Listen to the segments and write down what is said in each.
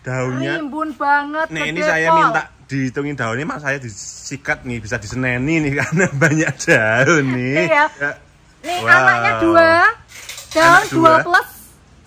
daunnya rimbun banget nih ini saya minta dihitungin daunnya mas saya disikat nih bisa diseneni nih karena banyak daun nih iya. Ya. nih wow. anaknya dua daun Anak dua. dua plus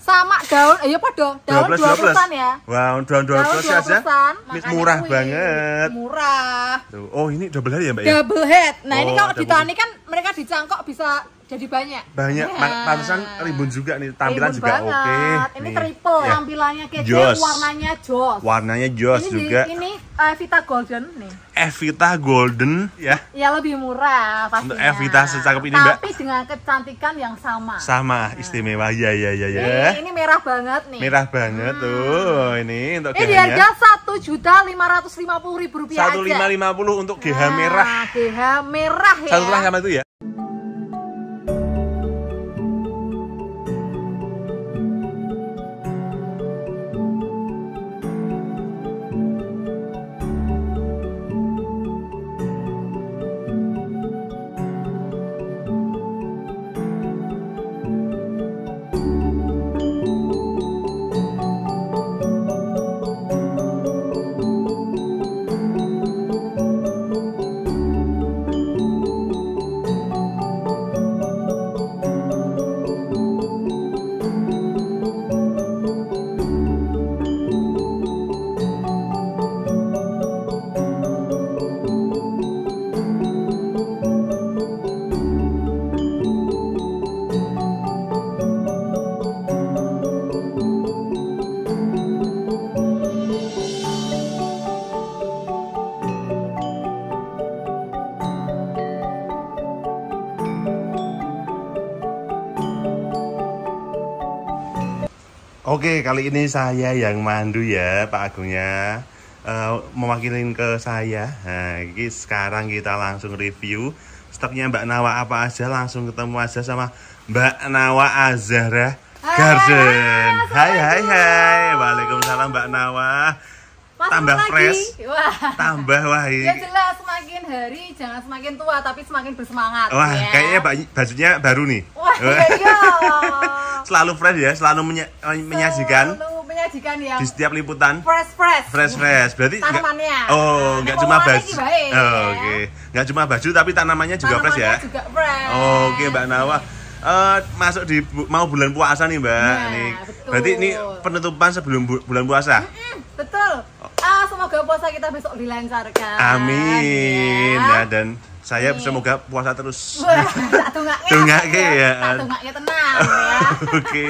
sama daun ayo pak dong daun dua, plus, dua, plus. ya wow daun dua daun plus dua aja ya, murah kuih. banget murah Tuh. oh ini double head ya mbak ya? double head nah oh, ini kalau ditani kan mereka dicangkok bisa jadi banyak banyak ya. pantesan rimbun juga nih tampilan ribun juga oke okay. ini nih. triple ya. tampilannya kece joss. warnanya joss, warnanya joss ini, juga ini eh, Evita Golden nih Evita Golden ya ya lebih murah pastinya untuk Evita secakep ini tapi mbak tapi dengan kecantikan yang sama sama nah. istimewa ya ya ya ya ini, ini merah banget nih merah banget hmm. tuh ini untuk ini di harga satu juta lima ratus lima puluh ribu rupiah satu lima lima puluh untuk GH nah, merah GH merah ya satu sama itu ya Oke, kali ini saya yang mandu ya, Pak Agungnya. Uh, eh, mewakilin ke saya. Nah, sekarang kita langsung review stoknya Mbak Nawa apa aja, langsung ketemu aja sama Mbak Nawa Azara Garden. Hai hai hai. Waalaikumsalam Mbak Nawa. Mas tambah lagi. fresh. Wah. Tambah wah. Ya jelas semakin hari jangan semakin tua tapi semakin bersemangat. Wah, ya. kayaknya bajunya baru nih. Wah, iya. Ya selalu fresh ya, selalu menya menyajikan. Selalu menyajikan yang Di setiap liputan. Fresh fresh. Fresh fresh. Berarti tanamannya. Enggak, oh, nggak cuma baju. Oh, ya. Oke. Okay. Nggak cuma baju tapi tanamannya juga tanamannya fresh ya. juga fresh. Oh, Oke, okay, Mbak Nawa. Uh, eh, masuk di mau bulan puasa nih mbak, nah, nih. Betul. berarti ini penutupan sebelum bu bulan puasa. Mm -mm, betul. Ah, semoga puasa kita besok dilancarkan. Amin. Iya. Ya. Nah, dan saya bisa moga puasa terus tunggak ke ya tunggak ke tenang ya oke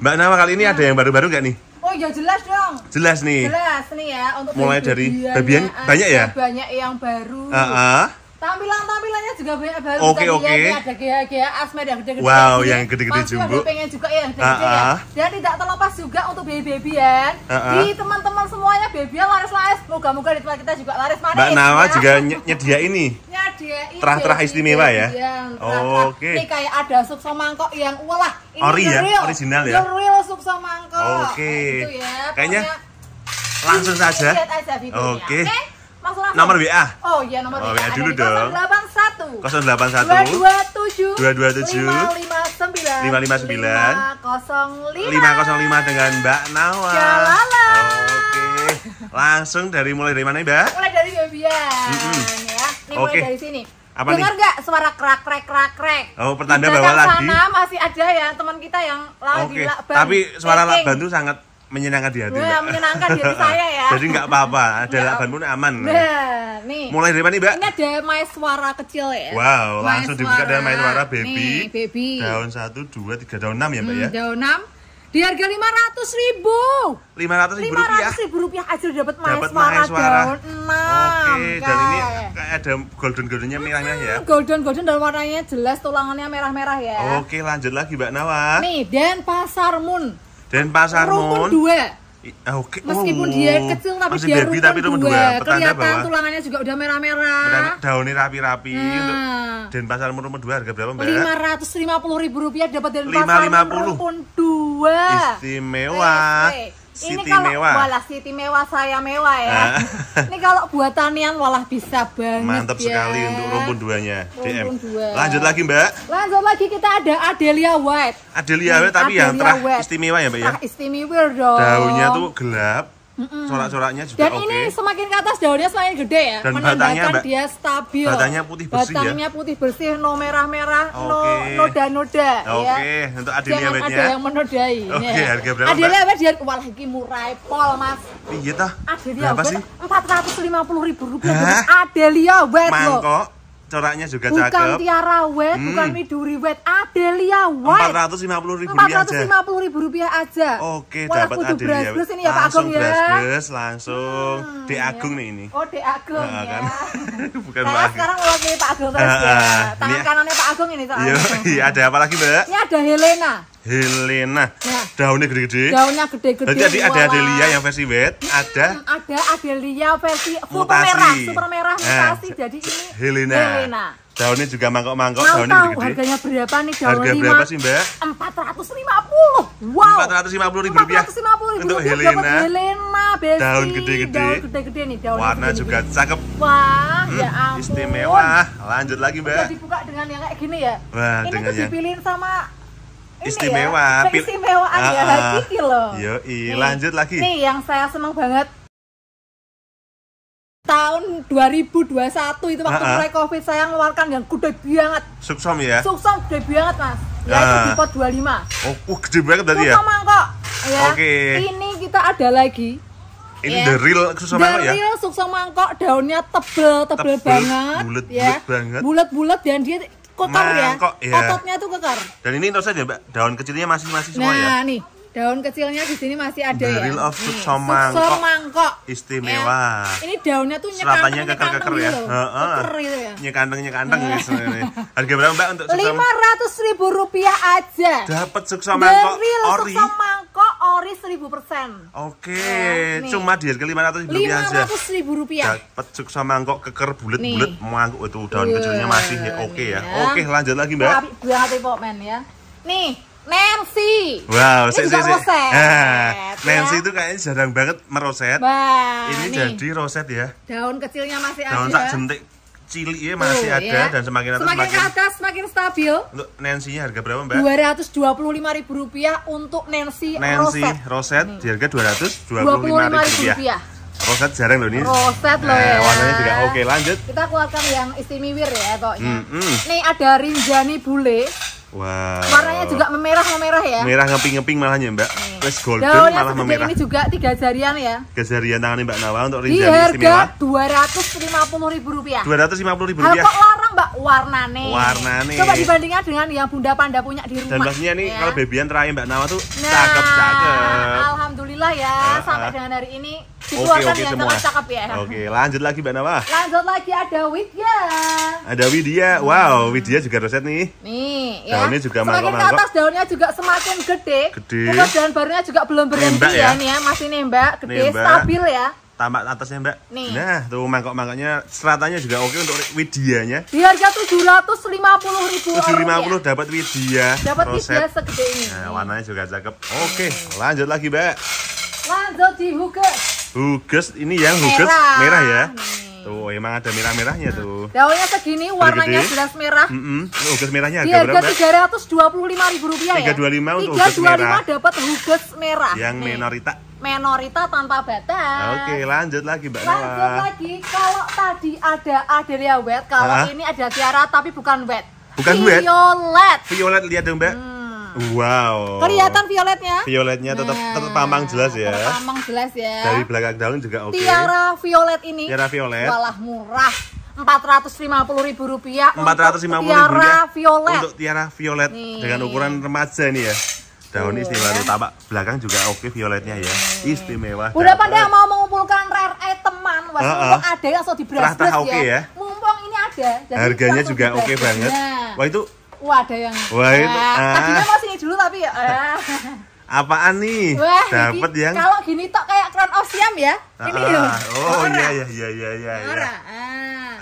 mbak Nama kali ini ada yang baru-baru nggak nih Oh ya jelas dong. Jelas nih. Jelas nih ya untuk mulai dari babian banyak ya. Banyak yang baru. Uh tampilan tampilannya juga banyak baru oke okay, oke okay. Ya, ada gaya gaya asmed yang gede-gede wow yang gede-gede jumbo pengen juga yang gede-gede uh -uh. ya ah. dan tidak terlepas juga untuk baby babyan uh ah, -uh. Ah. di teman-teman semuanya baby laris laris moga-moga di tempat kita juga laris manis mbak Nawa ya. juga nyedia ini nyediain terah-terah istimewa ya iya, oh, oke okay. ini kayak ada sukso mangkok yang walah ini Ori ya? real original ya real sukso mangkok oke okay. nah, gitu ya. kayaknya langsung saja, aja oke okay. okay? langsung langsung. Nomor WA. Oh iya nomor oh, WA. WA dulu dong. 081 081 227 227 559 559 505 505 dengan Mbak Nawa. Jalala. Oh, Oke. Okay. Langsung dari mulai dari mana, Mbak? Mulai dari Bebian mm -hmm. ya. Ini okay. mulai dari sini. Apa Dengar nih? gak suara krak krek krak krek? Oh, pertanda bahwa lagi. Sana masih ada ya teman kita yang lagi okay. di Lakban. Tapi suara Lakban itu sangat menyenangkan di hati. Nah, menyenangkan diri saya ya. Jadi nggak apa-apa, ada ya, lakban pun aman. Nah, nih. Mulai dari mana, nih, Mbak? Ini ada my suara kecil ya. Wow, my langsung suara. dibuka dengan my suara baby. Nih, baby. Daun 1, 2, 3, daun 6 ya, Mbak hmm, ya. Daun 6 di harga 500.000. ratus ribu lima ratus ribu rupiah lima ratus ribu rupiah aja dapat suara daun 6. oke okay. dan ini kayak ada golden goldennya merah hmm, merah ya golden golden dan warnanya jelas tulangannya merah merah ya oke okay, lanjut lagi mbak Nawa nih dan pasar Moon Denpasar Mun. dua. Ah, oke. Okay. Meskipun oh. dia kecil tapi dia baby, tapi dua. dua. Kelihatan bahwa tulangannya juga udah merah-merah. Daunnya rapi-rapi. Nah. Untuk Denpasar Mun dua harga berapa mbak? Lima ratus lima puluh ribu rupiah dapat Denpasar Mun rumpun dua. Istimewa. Eh, eh. City ini kalau mewah. walah City mewah saya mewah ya. Ah. ini kalau buatanian walah bisa banget. Mantap ya. sekali untuk rumpun duanya. Rumpun DM. Dua. Lanjut lagi Mbak. Lanjut lagi kita ada Adelia White. Adelia White tapi ya, Adelia yang terah istimewa ya Mbak ya. istimewa dong. Daunnya tuh gelap Mm-mm. corak-coraknya juga dan okay. ini semakin ke atas daunnya semakin gede ya dan batangnya mbak, dia stabil batangnya putih bersih batangnya ya? batangnya putih bersih no merah-merah okay. no noda-noda ya. oke okay. ya. untuk adilnya jangan awetnya. ada yang menodai oke okay, ya. harga berapa adilnya awet dia wah lagi murah pol mas iya toh adilnya berapa sih? 450 ribu rupiah adil awet mangkok coraknya juga bukan cakep. Bukan Tiara Wet, hmm. bukan Midori Wet, Adelia Wet. 450 ribu rupiah aja. 450 ribu rupiah aja. Oke, Wah, dapat Adelia Wet. ini ya Pak Agung ya. Langsung langsung. Hmm, iya. Agung ya. nih ini. Oh, di Agung nah, ya. Kan? bukan Saya sekarang mewakili Pak Agung terus uh, ya. Tangan ini, ya. kanannya Pak Agung ini iya, iya, ada apa lagi, Mbak? Ini ada Helena. Helena. Nah, daunnya gede-gede. Daunnya gede-gede. Jadi -gede. ada Adelia yang versi wet, ada ada Adelia versi mutasi. super merah, super merah nah, mutasi. Nah, Jadi ini Helena. Helena. Daunnya juga mangkok-mangkok, daunnya gede-gede. harganya berapa nih daun Harga 5, berapa sih, Mbak? 450. Wow. 450 ribu rupiah. 450 ribu untuk Helena. Helena, besi. Daun gede-gede. Daun gede-gede nih daun. Warna gede -gede. juga cakep. Wah, hmm, ya ampun. Istimewa. Lanjut lagi, Mbak. Udah dibuka dengan yang kayak gini ya. Wah, ini tuh dipilihin sama istimewa. Ya, keistimewaan uh, ya Hakiki ah, ah. loh. Yoi, nih, lanjut lagi. Nih yang saya seneng banget tahun 2021 itu waktu uh mulai covid saya ngeluarkan yang gede banget suksom ya suksom gede banget mas ya oh, uh. itu pot 25 oh oh gede banget tadi ya suksom mangkok ya oke okay. ini kita ada lagi ini yeah. the real suksom mangkok ya? The real suksom mangkok, daunnya tebel, tebel, tebel banget bulet, ya. bulet banget Bulet-bulet dan dia kekar nah, ya. Kok, ya. Ototnya tuh kekar. Dan ini terus daun kecilnya masih-masih semua nah, ya. Nah, nih. Daun kecilnya di sini masih ada Baril ya. of suksor mangkok. mangkok. Istimewa. Ya. Ini daunnya tuh nyekanteng keker-keker ya. Gitu Heeh. Keker gitu ya. Nyekanteng nyekanteng gitu. Harga berapa Mbak untuk sukso? Lima ratus ribu rupiah aja. Dapat sukso mangkok ori. sukso mangkok ori seribu persen. Oke. Okay. Ya, Cuma di harga lima ratus ribu rupiah aja. Lima ratus ribu rupiah. Dapat sukso mangkok keker bulat-bulat mangkok itu daun kecilnya masih ya. Iya. Oke okay, ya. Oke okay, lanjut lagi Mbak. Buat ya, Pak Men ya. Nih, Nancy. Wow, ini sih sih. Ah, Nancy ya. itu kayaknya jarang banget meroset. Bah, ini nih. jadi roset ya. Daun kecilnya masih Daun ada. Daun sak jentik cili ya masih Tuh, ada ya. dan semakin atas semakin, semakin atas semakin stabil. Untuk Nancy-nya harga berapa, Mbak? ribu rupiah untuk Nancy, Nancy roset. dua ratus dua puluh lima ribu Rupiah. Roset jarang loh ini. Roset nah, loh eh, ya. Warnanya juga oke, lanjut. Kita keluarkan yang istimewir ya, pokoknya. Hmm, hmm. Nih ada rinjani bule. Wow. Warnanya juga memerah-memerah ya. Merah ngeping-ngeping malahnya Mbak. Plus golden Daunnya malah memerah. Ini juga tiga jarian ya. Tiga jarian tangan Mbak Nawa untuk rinjani istimewa. Di harga ratus lima puluh ribu rupiah. kok larang Mbak warnane? Warnane. Coba dibandingkan dengan yang Bunda Panda punya di rumah. Dan maksudnya nih ya. kalau bebian terakhir Mbak Nawa tuh cakep-cakep. Nah, alhamdulillah ya uh, sampai dengan hari ini Oke, okay, okay, yang semua. cakep ya. Oke, okay, lanjut lagi Mbak Nawa. Lanjut lagi ada Widya. Ada Widya. Wow, Widya juga roset nih. Nih, ya daunnya juga semakin mangkok -mangkok. ke atas daunnya juga semakin gede. Gede. Terus daun barunya juga belum berhenti ya. Ya. ya. Masih nembak, gede, nembak. stabil ya. Tambah atasnya mbak. Nih. Nah tuh mangkok-mangkoknya seratanya juga oke untuk widianya. Di harga tujuh ratus lima puluh ribu. Tujuh lima puluh dapat widia. Dapat widia segede ini. Nah, warnanya juga cakep. Oke, hmm. lanjut lagi mbak. Lanjut di huges. Huges ini yang huges merah, merah ya. Nih. Tuh, oh, emang ada merah-merahnya tuh. Daunnya oh, segini, warnanya Gede. jelas merah. Mm -mm. Oh, hugus merahnya harga berapa? Tiga ratus dua puluh lima ribu rupiah. Tiga dua lima untuk hugus merah. dapat hugus merah. Yang Nih. menorita. Menorita tanpa batas. Oke, lanjut lagi Mbak Lanjut Nala. lagi, kalau tadi ada Adelia wet, kalau ini ada Tiara tapi bukan wet. Bukan Violet. wet. Violet. Violet lihat dong Mbak. Hmm. Wow. Kelihatan violetnya? Violetnya tetap nah, pamang jelas ya. Pamang jelas ya. Dari belakang daun juga oke. Okay. Tiara violet ini. Tiara violet. Walah murah. Empat ratus lima puluh ribu rupiah. Empat ratus lima puluh ribu rupiah. Ya. Violet. Untuk tiara violet nih. dengan ukuran remaja nih ya. Daun iya. istimewa ya. tampak belakang juga oke okay, violetnya ya. Nih. Istimewa. Udah pada mau mengumpulkan rare teman, wah uh -uh. ada yang so di ya. oke okay ya. Mumpung ini ada. Harganya juga oke okay banget. Nah. Wah itu Wah, ada yang. Wah, eh, itu, ah. tadinya mau sini dulu tapi ya. Ah. Apaan nih? Wah, dapat yang Kalau gini tok kayak crown of Siam ya. Ah, ini ah. loh. Oh, iya, iya iya iya iya iya. Ora.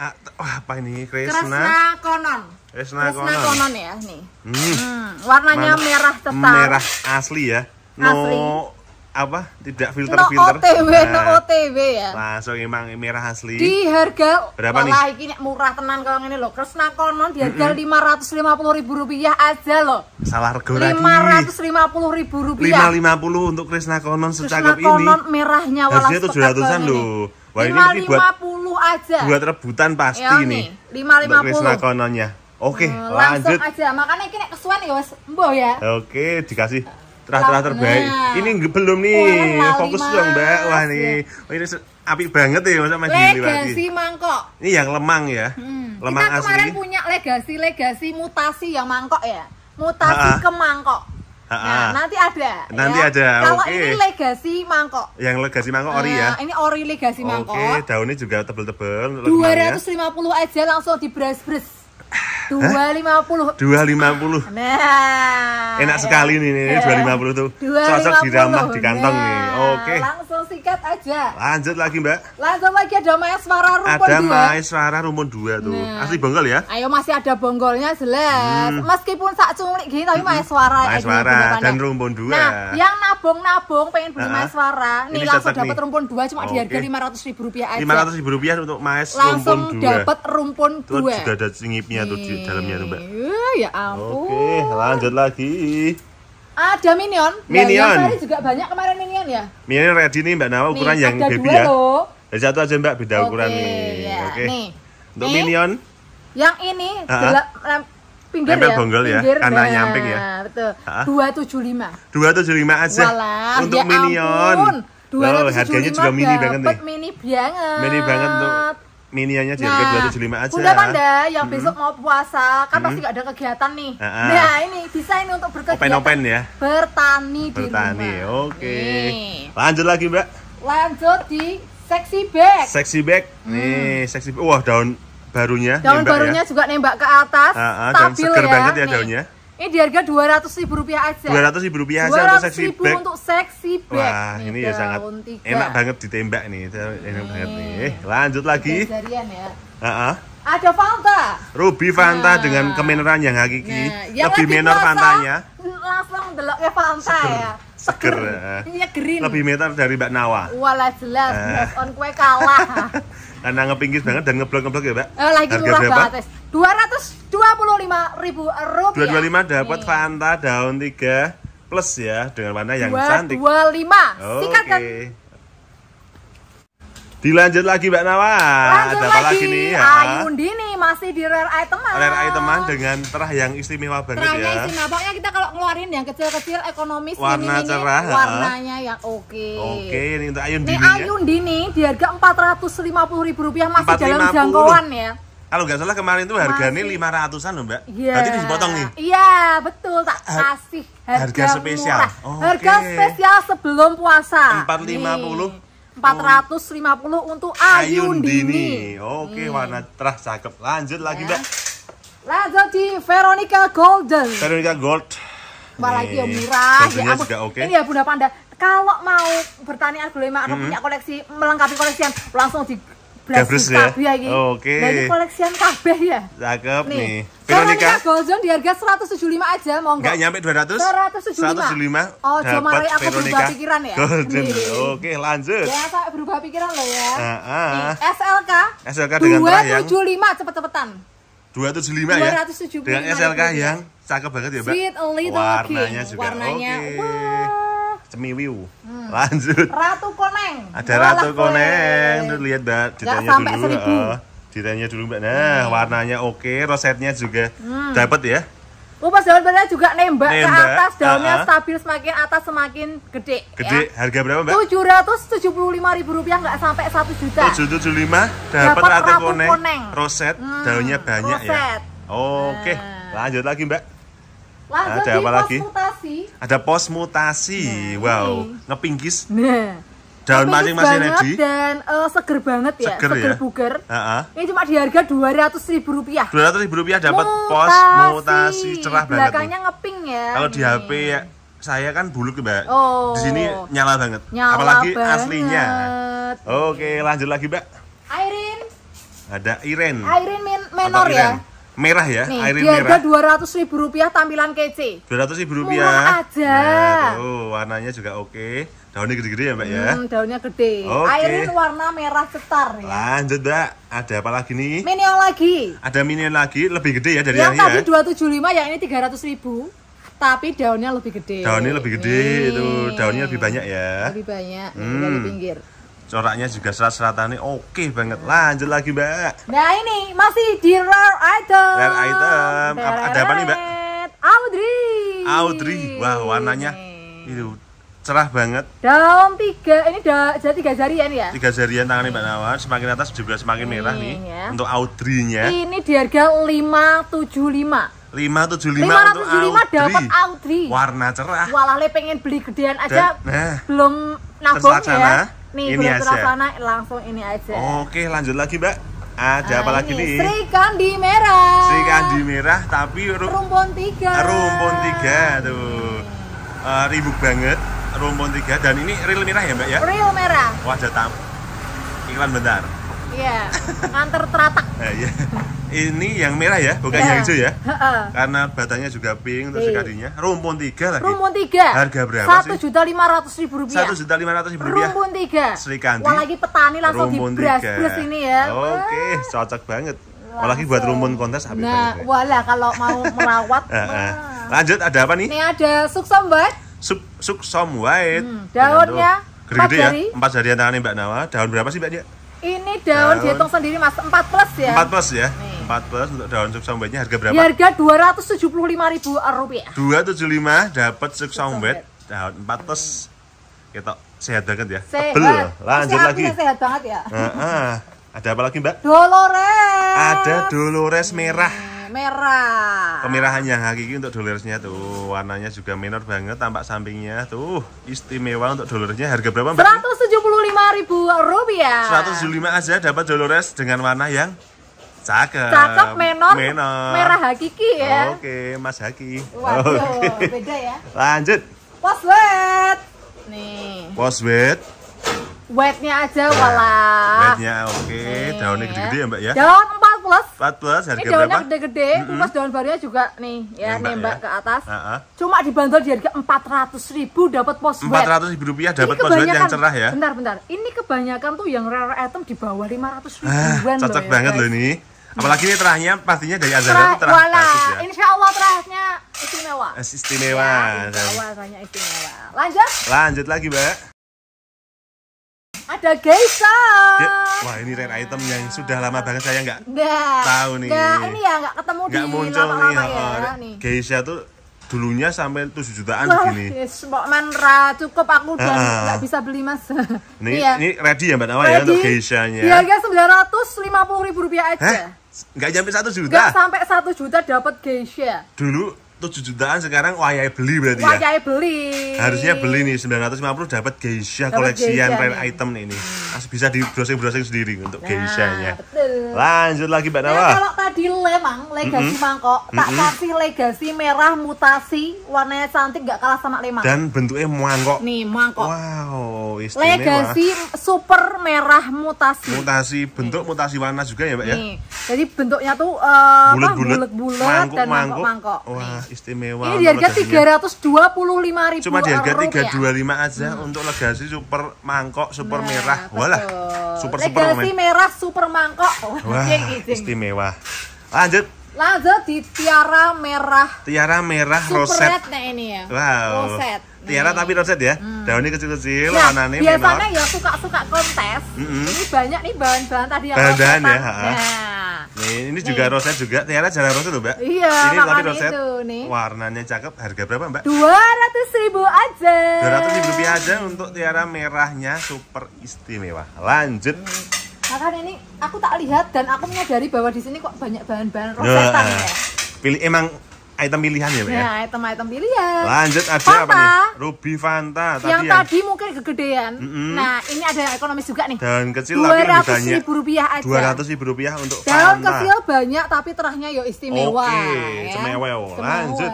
Ah. Ah, apa ini? Kresna. Krishna konon. Kresna, konon. konon. konon ya nih. Hmm. hmm. Warnanya Man merah tetap. Merah asli ya. No asli apa tidak filter no filter OTW nah, no OTW ya langsung emang merah asli di harga berapa nih nih ini murah tenan kalau ini loh kresna konon di harga lima ratus lima puluh ribu rupiah aja loh salah harga lagi lima ratus lima puluh ribu rupiah lima lima puluh untuk kresna konon secakep konon ini konon merahnya walau harganya tujuh ratusan loh Wah, ini, lima puluh aja buat rebutan pasti ya, nih lima lima puluh kresna kononnya Oke, hmm, lanjut. aja. Makanya kini kesuan ya, bos bo ya. Oke, dikasih terah-terah terbaik. Nah. Ini belum nih, fokus dong Mbak. Wah nih, oh, ini api banget ya masa masih lagi. Legasi mangkok. Ini yang lemang ya. Hmm. Lemang Kita asli. kemarin punya legasi-legasi mutasi yang mangkok ya. Mutasi Ha-ha. ke mangkok. Ha-ha. Nah, nanti ada. Nanti ya. ada. Kalau okay. ini legasi mangkok. Yang legasi mangkok ori ya. Nah, ini ori legasi okay. mangkok. Oke, daunnya juga tebel-tebel. 250 ya. aja langsung di brush-brush. Dua lima puluh. Dua lima puluh. Nah. Enak sekali nih, iya. dua lima puluh tuh. Cocok diramah di kantong nah. nih. Oke. Okay. Langsung langsung sikat aja. Lanjut lagi, Mbak. Lanjut lagi ada Maeswara Rumpun ada 2. Ada Maeswara Rumpun 2 tuh. Nah. Asli bonggol ya? Ayo masih ada bonggolnya jelas. Hmm. Meskipun sak cunglik gini tapi hmm. Maeswara. Maeswara eh, dan ya. Rumpun 2. Nah, yang nabung-nabung pengen beli uh -huh. Maeswara, nih Ini langsung dapat rumpun 2 cuma okay. di harga 500 ribu rupiah aja. 500 ribu rupiah untuk Maes Rumpun 2. Langsung dapat Rumpun 2. itu juga ada singipnya tuh di dalamnya tuh, Mbak. Iya, ya ampun. Oke, okay, lanjut lagi. Ada Minion. Minion. ini juga banyak kemarin Minion ya. Minion ready nih Mbak Nawa ukuran nih, yang ada baby dua ya. Loh. satu aja Mbak beda okay, ukuran nih. Ya. Oke. Okay. Untuk nih. Minion. Yang ini uh pinggir ya. bonggol ya, pinggir, karena nah, nyamping ya. Betul. Ah, dua tujuh lima. Dua tujuh lima aja. Walah, untuk ya Minion. Dua harganya juga mini banget nih. Mini banget. Mini banget untuk minianya di harga nah, 275 aja. Bunda Panda yang hmm. besok mau puasa kan hmm. pasti gak ada kegiatan nih. Uh ah, -huh. Ah. Nah, ini bisa ini untuk berkegiatan. Open-open ya. Bertani, bertani di Oke. Okay. Lanjut lagi, Mbak. Lanjut di Sexy Bag. Sexy Bag. Hmm. Nih, Sexy Bag. Wah, daun barunya daun barunya ya. juga nembak ke atas. Uh ah, -huh, stabil dan seger ya. banget ya nih. daunnya. Ini di harga dua ratus ribu rupiah aja. Dua ratus ribu rupiah aja untuk seksi ribu bag. untuk seksi bag. Wah, ini ya sangat tiga. enak banget ditembak nih. Enak banget nih. Eh, lanjut lagi. ya. Uh -uh. Ada Fanta. Ruby Fanta nah. dengan kemineran yang hakiki. Nah, yang lebih minor Fantanya. Langsung delok ya Fanta Seger. ya. Seger. Seger. Ini ya green. Lebih meter dari Mbak Nawa. Walah jelas, uh. on kue kalah. karena ngepinggir banget dan ngeblok-ngeblok ya, pak, Eh, lagi Harga murah berapa? Dua ratus dua puluh lima ribu rupiah. Dua dua lima dapat Nih. Iya. Fanta daun tiga plus ya dengan warna yang 225. cantik. Dua lima. Sikat kan? Dilanjut lagi Mbak Nawa. Lanjut Ada apa lagi, lagi nih? Ya? Undini masih di rare teman. Rare teman dengan terah yang istimewa banget Terahnya ya. Terahnya istimewa. Pokoknya kita kalau ngeluarin yang kecil-kecil ekonomis warna ini, cerah. Ini, warnanya yang oke. Oke, okay, ini untuk Undini. Ini Undini ya. di harga Rp450.000 masih 450. dalam jangkauan ya kalau nggak salah kemarin tuh harganya lima ratusan loh mbak yeah. berarti dipotong nih iya betul tak kasih harga, harga spesial murah. Okay. harga spesial sebelum puasa empat lima puluh 450 oh. untuk ayun dini, Oke, hmm. warna cerah cakep. Lanjut lagi, ya. Mbak. Lanjut di Veronica Golden. Veronica Gold. Apalagi yang ya murah ya. Juga okay. Ini ya Bunda Panda. Kalau mau bertani aglonema atau mm -hmm. punya koleksi melengkapi koleksian langsung di Gabrus ya. Kabeh iki. Oh, Oke. Okay. Dari koleksian kabeh ya. Cakep nih. nih. Veronica Golzon di harga 175 aja monggo. Enggak nyampe 200? 175. 175. Oh, cuma aku Veronica berubah pikiran ya. Oke, okay, lanjut. Ya, saya berubah pikiran loh ya. Heeh. Ah, uh, ah. uh. SLK. SLK dengan 275 cepet-cepetan. 275 ya. 275 dengan SLK yang cakep banget ya, Mbak. Warnanya king. juga. Warnanya. Okay. Wow. Cemiwiu. Hmm. Lanjut. Ratu Koneng. Ada Malah Ratu Koneng. Tuh lihat Mbak, ditanya dulu. Oh, ditanya dulu Mbak. Nah, hmm. warnanya oke, rosetnya juga hmm. dapat ya. Oh, pas daun benar juga nembak, nembak ke atas, ah, daunnya uh ah. -huh. stabil semakin atas semakin gede. Gede. Ya. Harga berapa, Mbak? Tujuh ratus tujuh puluh lima ribu rupiah, nggak sampai satu juta. Tujuh tujuh lima dapat ratu koneng, koneng. roset, hmm, daunnya banyak ya. roset. ya. Oke, okay. Nah. hmm. lanjut lagi, Mbak. Lanjut ada apa lagi? Mutasi. Ada pos mutasi. Nah, wow, ini. ngepinggis. Nah. Daun mancing masih ready. Dan uh, seger banget ya, seger, seger ya? buger. Uh -huh. Ini cuma di harga dua ratus ribu rupiah. Dua ratus ribu rupiah dapat pos mutasi cerah banget. Belakangnya ngeping ya. Kalau di HP ya, saya kan buluk mbak. Oh. Di sini nyala banget. Nyala Apalagi banget. aslinya. Oke, lanjut lagi mbak. Airin. Ada Irene. Irene men menor ya merah ya, Nih, airin merah. Di dua ratus ribu rupiah tampilan kece. Dua ratus ribu rupiah. Murah aja. Nah, tuh, warnanya juga oke. Daunnya gede-gede ya mbak ya? Hmm, daunnya gede. Okay. Airin warna merah cetar ya. Lanjut mbak, ada apa lagi nih? Minion lagi. Ada minion lagi, lebih gede ya dari yang, yang tadi ya? dua tujuh lima, yang ini tiga ratus ribu. Tapi daunnya lebih gede. Daunnya lebih gede, Nih. itu daunnya lebih banyak ya. Lebih banyak hmm. dari pinggir coraknya juga serat-seratannya oke banget lanjut lagi mbak nah ini masih di rare item rare item apa, ada apa nih mbak Audrey Audrey wah warnanya itu cerah banget daun tiga ini da, tiga jarian ya tiga jarian tangan mbak Nawar semakin atas juga semakin merah nih ya. untuk Audrey-nya ini di harga 575 575 lima, lima dapat Audrey warna cerah walale pengen beli gedean aja Dan, nah, belum nabung ya nih ini aja. Sana, langsung ini aja. Oke, lanjut lagi, Mbak. Ada nah, apa lagi nih? Sri Kandi Merah. Sri Kandi Merah tapi ru rumpun tiga. rumpon tiga tuh. Uh, hmm. eh, ribuk banget rumpon tiga dan ini real merah ya, Mbak ya? Real merah. Wajah tam. Iklan bentar. Iya. Nganter teratak. Nah, iya. Ini yang merah ya, bukan yeah. yang iya. hijau ya. Karena batangnya juga pink terus iya. kadinya. Rumpun tiga lagi. Rumpun tiga. Harga berapa Satu juta lima ratus ribu rupiah. Satu juta lima ratus ribu rupiah. Rumpun tiga. Sri Kandi. lagi petani langsung rumpun di beras ini ya. Oke, okay, cocok banget. Apalagi buat rumpun kontes habis Nah, ya. wala kalau mau merawat. Lanjut ada apa nih? Ini ada suksom white. Suk suksom white. Hmm, daunnya empat ya, jari. Empat jari antara Mbak Nawa. Daun berapa sih Mbak dia? Ini daun, daun. dihitung sendiri Mas, 4 plus ya? 4 plus ya? Nih. 4 plus untuk daun sambetnya harga berapa? Di harga Rp275.000 rupiah 275 dapat sambet daun 4 plus Kita sehat banget ya? Sehat. Tebel, lanjut sehat lagi sehat banget ya? Uh -uh. Ada apa lagi Mbak? Dolores Ada Dolores merah hmm merah. Kemerahan yang hakiki untuk dolersnya tuh. Warnanya juga minor banget, tampak sampingnya tuh istimewa untuk dolersnya. Harga berapa, Mbak? 175 ribu rupiah. 175 aja dapat dolores dengan warna yang cakep. Cakep menor, menor. merah hakiki ya. Oke, Mas Haki. Waduh, Oke. beda ya. Lanjut. Poswet. Nih. Poswet. Wetnya aja wala Wetnya oke, okay. daunnya gede-gede ya, Mbak ya. Daun plus 14 harga ini daunnya gede-gede mm -hmm. plus daun barunya juga nih ya nembak, nembak ya. ke atas uh -huh. cuma dibanderol di harga ratus ribu dapat Empat ratus ribu rupiah dapat wet yang cerah ya bentar bentar ini kebanyakan tuh yang rare item di bawah 500 ribuan ah, cocok loh ya, banget guys. loh ini apalagi ini terahnya pastinya dari Azhar terah, terah wala. ya. insya Allah terahnya istimewa istimewa ya, istimewa istimewa lanjut lanjut lagi mbak ada geisha. Ge Wah ini rare item yang sudah lama banget saya nggak tahu nih. Gak, ini ya nggak ketemu gak di muncul lama -lama nih, oh, ya. ya, nih. Geisha tuh dulunya sampai 7 jutaan Wah, begini. Yes, man, ra, cukup aku udah nggak bisa beli mas. Ini, iya. ini ready ya mbak Nawa ya untuk geishanya. Iya guys sembilan ratus lima puluh ribu rupiah aja. Hah? Nggak sampai satu juta? Nggak sampai satu juta dapat geisha. Dulu tujuh jutaan sekarang wayai beli berarti ya? Wayai beli. Harusnya beli nih 950 dapat geisha dapet koleksian geisha rare nih. item nih ini. Masih bisa di browsing-browsing sendiri untuk nah, nya Betul. Lanjut lagi Mbak nah, Nawa. Nah, kalau tadi lemang legasi mm -hmm. mangkok, tak mm -hmm. kasih legasi merah mutasi, warnanya cantik nggak kalah sama lemang. Dan bentuknya mangkok. Nih, mangkok. Wow, istimewa. Legasi super merah mutasi. Mutasi bentuk nih. mutasi warna juga ya, Mbak ya? nih. ya? Jadi bentuknya tuh bulat-bulat bulat bulet, bulet, mangkok-mangkok. Wah, istimewa. Ini di harga tiga ratus dua puluh lima ribu. Cuma di harga tiga dua lima aja hmm. untuk legasi super mangkok super nah, merah. Walah, super legasi super merah super mangkok. Wah, gitu. istimewa. Lanjut. Lanjut di tiara merah. Tiara merah Super roset. Red nah ini ya. Wow. Roset. Nih. Tiara tapi roset ya. Hmm. Daunnya kecil-kecil, ya, warnanya Biasanya minor. ya suka-suka kontes. Mm -hmm. Ini banyak nih bahan-bahan tadi yang Bahan-bahan ya. Nah. Nih, ini nih. juga roset juga. Tiara jalan roset loh, Mbak. Iya, ini tapi roset. Itu, nih. Warnanya cakep. Harga berapa, Mbak? 200 ribu aja. 200 ribu rupiah aja untuk tiara merahnya super istimewa. Lanjut. Hmm. Bahkan ini aku tak lihat dan aku menyadari bahwa di sini kok banyak bahan-bahan ya, rosetan ya. Pilih emang item pilihan ya, Pak ya? ya. item-item pilihan. Lanjut ada Fanta. apa nih? Ruby Fanta tadi yang, yang tadi mungkin kegedean. Mm -hmm. Nah, ini ada yang ekonomis juga nih. Dan kecil tapi banyak. ribu rupiah aja. dua ratus ribu rupiah untuk Daun Fanta. kecil banyak tapi terahnya yo istimewa. Oke, okay. ya. Lanjut.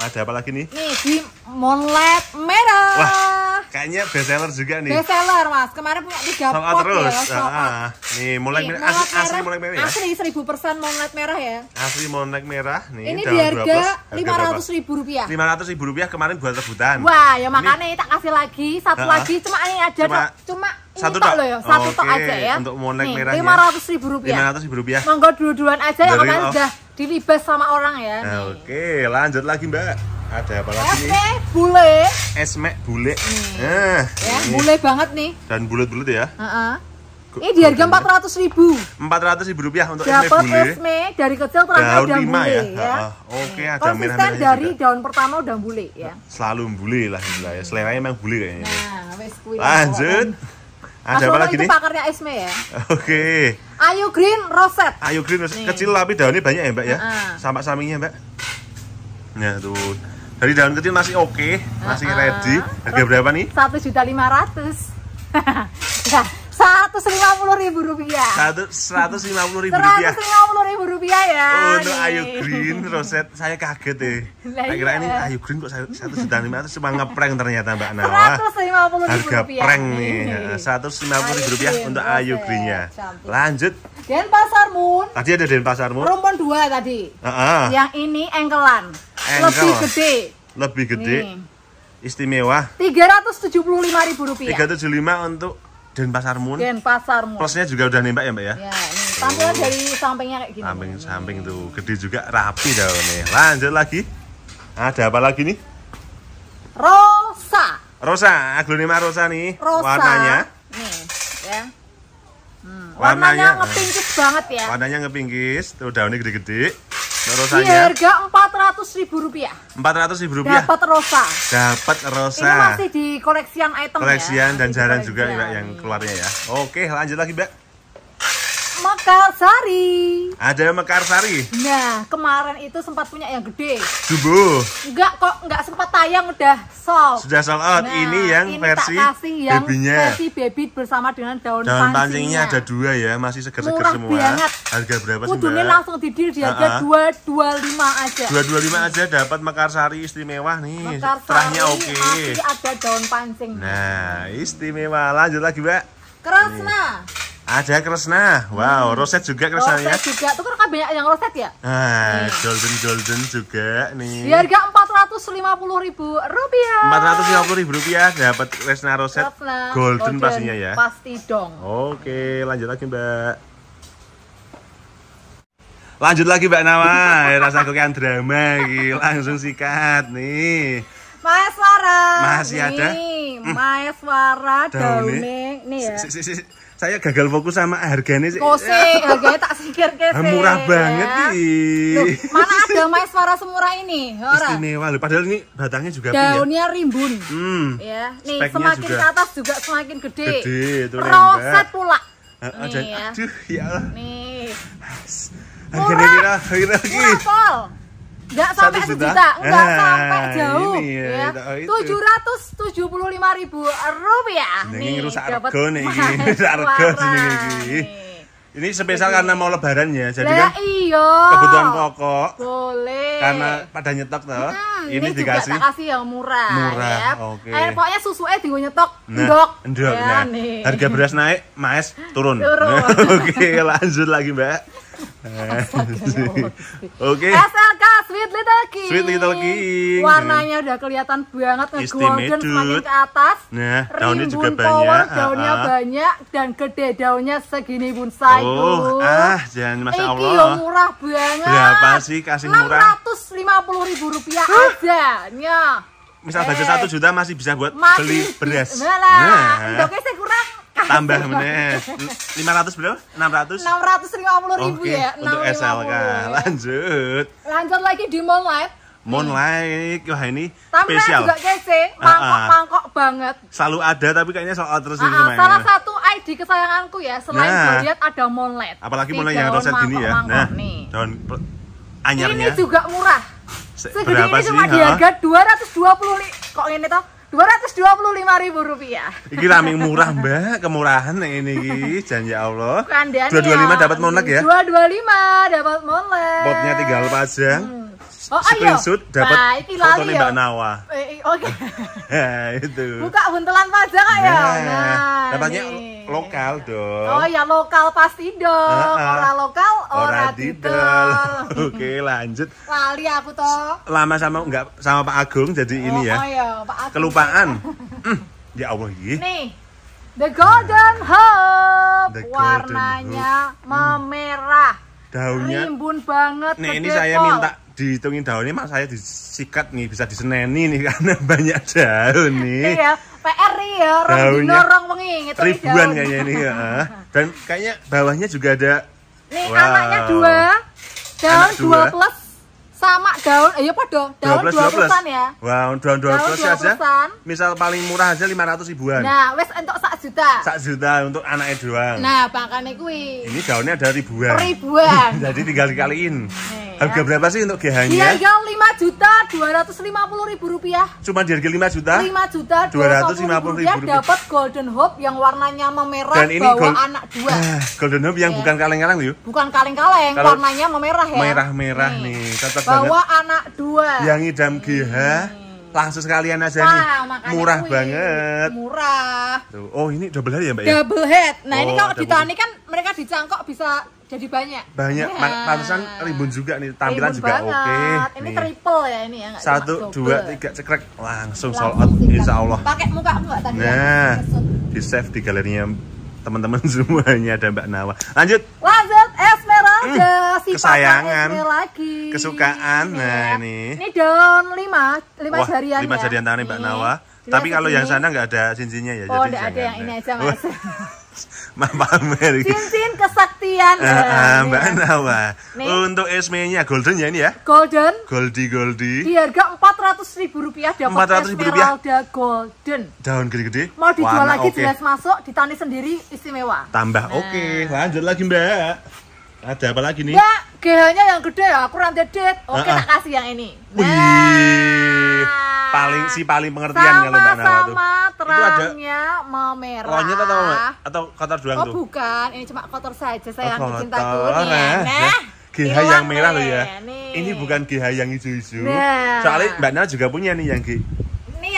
Ada apa lagi nih? Nih, di Moonlight Merah. Wah, Kayaknya best seller juga nih. Best seller, Mas. Kemarin punya 3 pot ya, terus. ya, sold ah, ah, Nih, mulai nih, merah, asli, merah, asli mulai merah ya. Asli mau naik merah ya. Asli moonlight merah nih. Ini di harga ratus ribu rupiah. ratus ribu rupiah kemarin buat rebutan. Wah, ya makanya ini, tak kasih lagi, satu ah, ah. lagi cuma ini aja cuma, cuma satu tok loh ya, satu oh, tok aja ya. Untuk naik merahnya. Lima ratus ribu rupiah. Lima ratus ribu rupiah. Monggo dua duluan aja yang ya, makanya oh. udah dilibas sama orang ya. Nah, oke, lanjut lagi Mbak. Ada apa lagi? nih? bule. Esmek bule. Hmm. Nah, ya, ini. bule banget nih. Dan bulat-bulat ya. Uh -huh. Ini di harga empat ratus ribu. Empat ratus ribu rupiah untuk Dapat esme bule. esme dari kecil terakhir daun, daun bule ya. ya. Oke, okay, ada merah dari juga. daun pertama udah bule ya. Selalu bule lah ya. selera emang bule kayaknya. Nah, Lanjut ada ah, apa lagi nih? pakarnya Esme ya. Oke. Okay. Ayu Green Roset Ayu Green Roset Nih. Kecil tapi daunnya banyak ya, Mbak ya. Uh-uh. Sama ya Mbak. ya tuh. Dari daun kecil masih oke, okay, masih uh-uh. ready. Harga berapa nih? Satu juta lima ratus. seratus lima puluh ribu rupiah seratus lima puluh ribu rupiah seratus lima puluh ribu rupiah ya oh, untuk iya, Ayu iya. Green Roset saya kaget deh ya. kira iya. ini Ayu Green kok satu juta lima cuma ngeprank ternyata Mbak Nawa seratus lima puluh harga rupiah. prank nih nah, seratus lima puluh ribu rupiah untuk Ayu Ayu Greennya lanjut Denpasar Moon tadi ada Denpasar Moon rumpun dua tadi uh -uh. yang ini engkelan Engkel. lebih gede lebih gede nih. istimewa tiga ratus tujuh puluh lima ribu rupiah tiga tujuh lima untuk Denpasar Moon. Denpasar Moon. Plusnya juga udah nembak ya, Mbak ya? Iya, ini tampilan oh. dari sampingnya kayak gini. Samping samping tuh gede juga, rapi daunnya. Lanjut lagi. Ada apa lagi nih? Rosa. Rosa, aglonema rosa nih. Rosa. Warnanya. Nih, ya. Hmm. Warnanya, warnanya ngepinggis banget ya. Warnanya ngepinggis, tuh daunnya gede-gede. Rosanya. Di harga empat ratus ribu rupiah. Empat ratus ribu rupiah. Dapat rosa. Dapat rosa. Ini masih di koleksian item koleksian ya. dan jarang juga nih, ya, mbak yang keluarnya ya. Oke lanjut lagi mbak. Mekarsari. Ada Mekarsari. Nah, kemarin itu sempat punya yang gede. Jumbo. Enggak kok, enggak sempat tayang udah sold. Sudah sold out. Nah, ini yang ini versi babynya. versi baby bersama dengan daun, daun pancingnya. pancingnya. ada dua ya, masih seger-seger semua. Murah Banget. Harga berapa sih, Udah langsung di deal di harga dua dua lima aja. Dua dua lima aja dapat Mekarsari istimewa nih. Mekarsari oke. Okay. ada daun pancing. Nah, istimewa. Lanjut lagi, Mbak. Krasna. Ada Kresna. Wow, hmm. roset juga Kresna roset ya. juga. tuh kan banyak yang roset ya? Ah, iya. golden golden juga nih. Di harga lima puluh ribu rupiah dapat Kresna roset Kresna golden, golden pastinya ya. Pasti dong. Oke, lanjut lagi, Mbak. Lanjut lagi Mbak Nama, eh, rasa kian drama gitu. Langsung sikat nih. Mas Masih nih. ada. Maeswara daunnya, Nih ya. Si, saya gagal fokus sama harganya sih. Kose, ya. harganya tak sikir kese. Murah banget ya. nih. mana ada mais suara semurah ini? orang Istimewa loh. Padahal ini batangnya juga ya. Daunnya ya. rimbun. Hmm. Ya. Nih, Speknya semakin juga. ke atas juga semakin gede. Gede itu Roset pula. Nih, ya. Aduh, ya Allah. Nih. murah. Kira, kira, Murah, Pol. Enggak sampai sejuta, juta, enggak ah, sampai jauh. Ini, ya. ya. Tujuh oh, ratus tujuh puluh lima ribu rupiah. Ini rusak rego nih, rusak sini ini. Ini spesial jadi, karena mau lebaran ya, jadi kan iyo, kebutuhan pokok. Boleh. Karena pada nyetok tuh. Hmm, ini, ini dikasih. Juga tak kasih yang murah. Murah. Ya. Oke. Okay. Air pokoknya eh tinggal nyetok. Nah, endok. Ya, nah. Harga beras naik, maes turun. Turun. Oke, lanjut lagi mbak. Ya oke. Okay. SLK Sweet Little King. Sweet Little King. Warnanya udah kelihatan banget nge-golden semakin ke atas. Nah, daunnya juga power, banyak. Daunnya uh ah, -huh. Ah. banyak dan gede daunnya segini bonsai. Oh, ah, jangan masya Allah. Ini murah banget. Berapa sih kasih murah? rp ribu huh? aja. Nya. Misal budget eh. 1 juta masih bisa buat masih beli beras. Nah, nah. Oke, saya kurang tambah meneh 500 bro? 600? 650 ribu okay, ya 650. untuk SLK lanjut lanjut lagi di Moonlight Moonlight, hmm. wah ini Thumbnail spesial. juga kece, mangkok-mangkok ah, ah. banget. Selalu ada tapi kayaknya soal terus uh, -uh. Salah satu ID kesayanganku ya, selain nah, lihat ada Moonlight. Apalagi Moonlight yang roset gini ya. nah, nih. daun anyarnya. Ini juga murah. Segede Berapa ini sih, cuma di harga 220 li. Kok ini toh? ribu rupiah Iki raming murah, Mbak. Kemurahan ini iki, janji Allah. Kandang 225 ya. dapat monek ya. 225 dapat monek. Potnya tinggal pasang. Hmm oh, screenshot ayo. dapat nah, foto fotonya Mbak ya. Nawa. Eh, eh Oke. Okay. itu. Buka buntelan pajak kak ya. Nah, nah dapatnya lokal dong. Oh ya lokal pasti dong. -uh. Orang lokal Orang ora didel. Oke, lanjut. Lali aku toh. Lama sama nggak sama Pak Agung jadi oh, ini ya. Oh iya, Pak Agung. Kelupaan. mm, ya Allah ini. Nih. The Golden nah, Hope. The golden Warnanya hope. Hmm. memerah. Daunnya rimbun banget. Nih, ini saya minta dihitungin ini mak saya disikat nih bisa diseneni nih karena banyak daun nih iya PR nih ya orang daunnya dinorong wengi ribuan daun. kayaknya ini ya dan kayaknya bawahnya juga ada nih wow. anaknya dua daun Anak dua. dua plus sama daun eh, ya daun dua 12. ya wow daun ya? dua daun 12 aja misal paling murah aja lima ratus ribuan nah wes untuk sak juta sak juta untuk anaknya doang nah makanya kui ini daunnya ada ribuan ribuan jadi tinggal dikaliin harga ya. berapa sih untuk GH nya yang 5 iya, juta puluh ribu rupiah cuma di harga lima juta 5 juta puluh ribu rupiah, dapat golden hope yang warnanya memerah dan ini bawa anak dua ah, golden hope yang yeah. bukan kaleng-kaleng yuk bukan kaleng-kaleng warnanya memerah ya merah-merah nih, nih. Bawa anak dua. Yang idam GH hmm. langsung sekalian aja nih. Murah banget. Murah. Tuh. Oh, ini double head ya, Mbak ya? double head. Nah, oh, ini kalau ditani kan mereka dicangkok bisa jadi banyak. Banyak. Ya. Pantesan ribun juga nih, tampilan juga oke. Ini triple ya ini ya. Satu, dua, tiga, cekrek langsung sold out, insya Allah. Pakai muka enggak tadi? Ya. Nah, di save di galerinya teman-teman semuanya ada Mbak Nawa. Lanjut. Lanjut Esmeralda hmm, si kesayangan Esmer lagi. Kesukaan. Ini, iya. nah, ini. Ini daun 5, 5 Wah, jarian. 5 ya. jarian tangan Mbak iya. Nawa. Iya, Tapi kalau yang sana nggak ada cincinnya ya. Oh, jadi ada yang ini aja mas. Mbak Palmer. Cincin kesaktian. Uh, uh, Mbak Nawa. Oh, untuk sm nya golden ya ini ya? Golden. Goldi Goldi. Di harga empat ratus ribu rupiah dapat empat ratus ribu rupiah. golden. Daun gede-gede. Mau dijual Warna lagi okay. jelas masuk, ditani sendiri istimewa. Tambah nah. oke. Okay. Lanjut lagi Mbak. Ada apa lagi nih? Ya, GH-nya yang gede ya, aku rantai date. Oke, uh ah, -uh. Ah. tak kasih yang ini. Nah. Wih paling si paling pengertian kalau Mbak Nawa tuh. terangnya itu ada merah. Ronyet atau atau kotor doang oh, tuh? Oh bukan, ini cuma kotor saja sayang oh, cintaku nih. Ya. Eh, nah, nah. Eh, GH yang merah loh ya. Ini bukan GH yang hijau-hijau. Nah. Soalnya Mbak Nawa juga punya nih yang G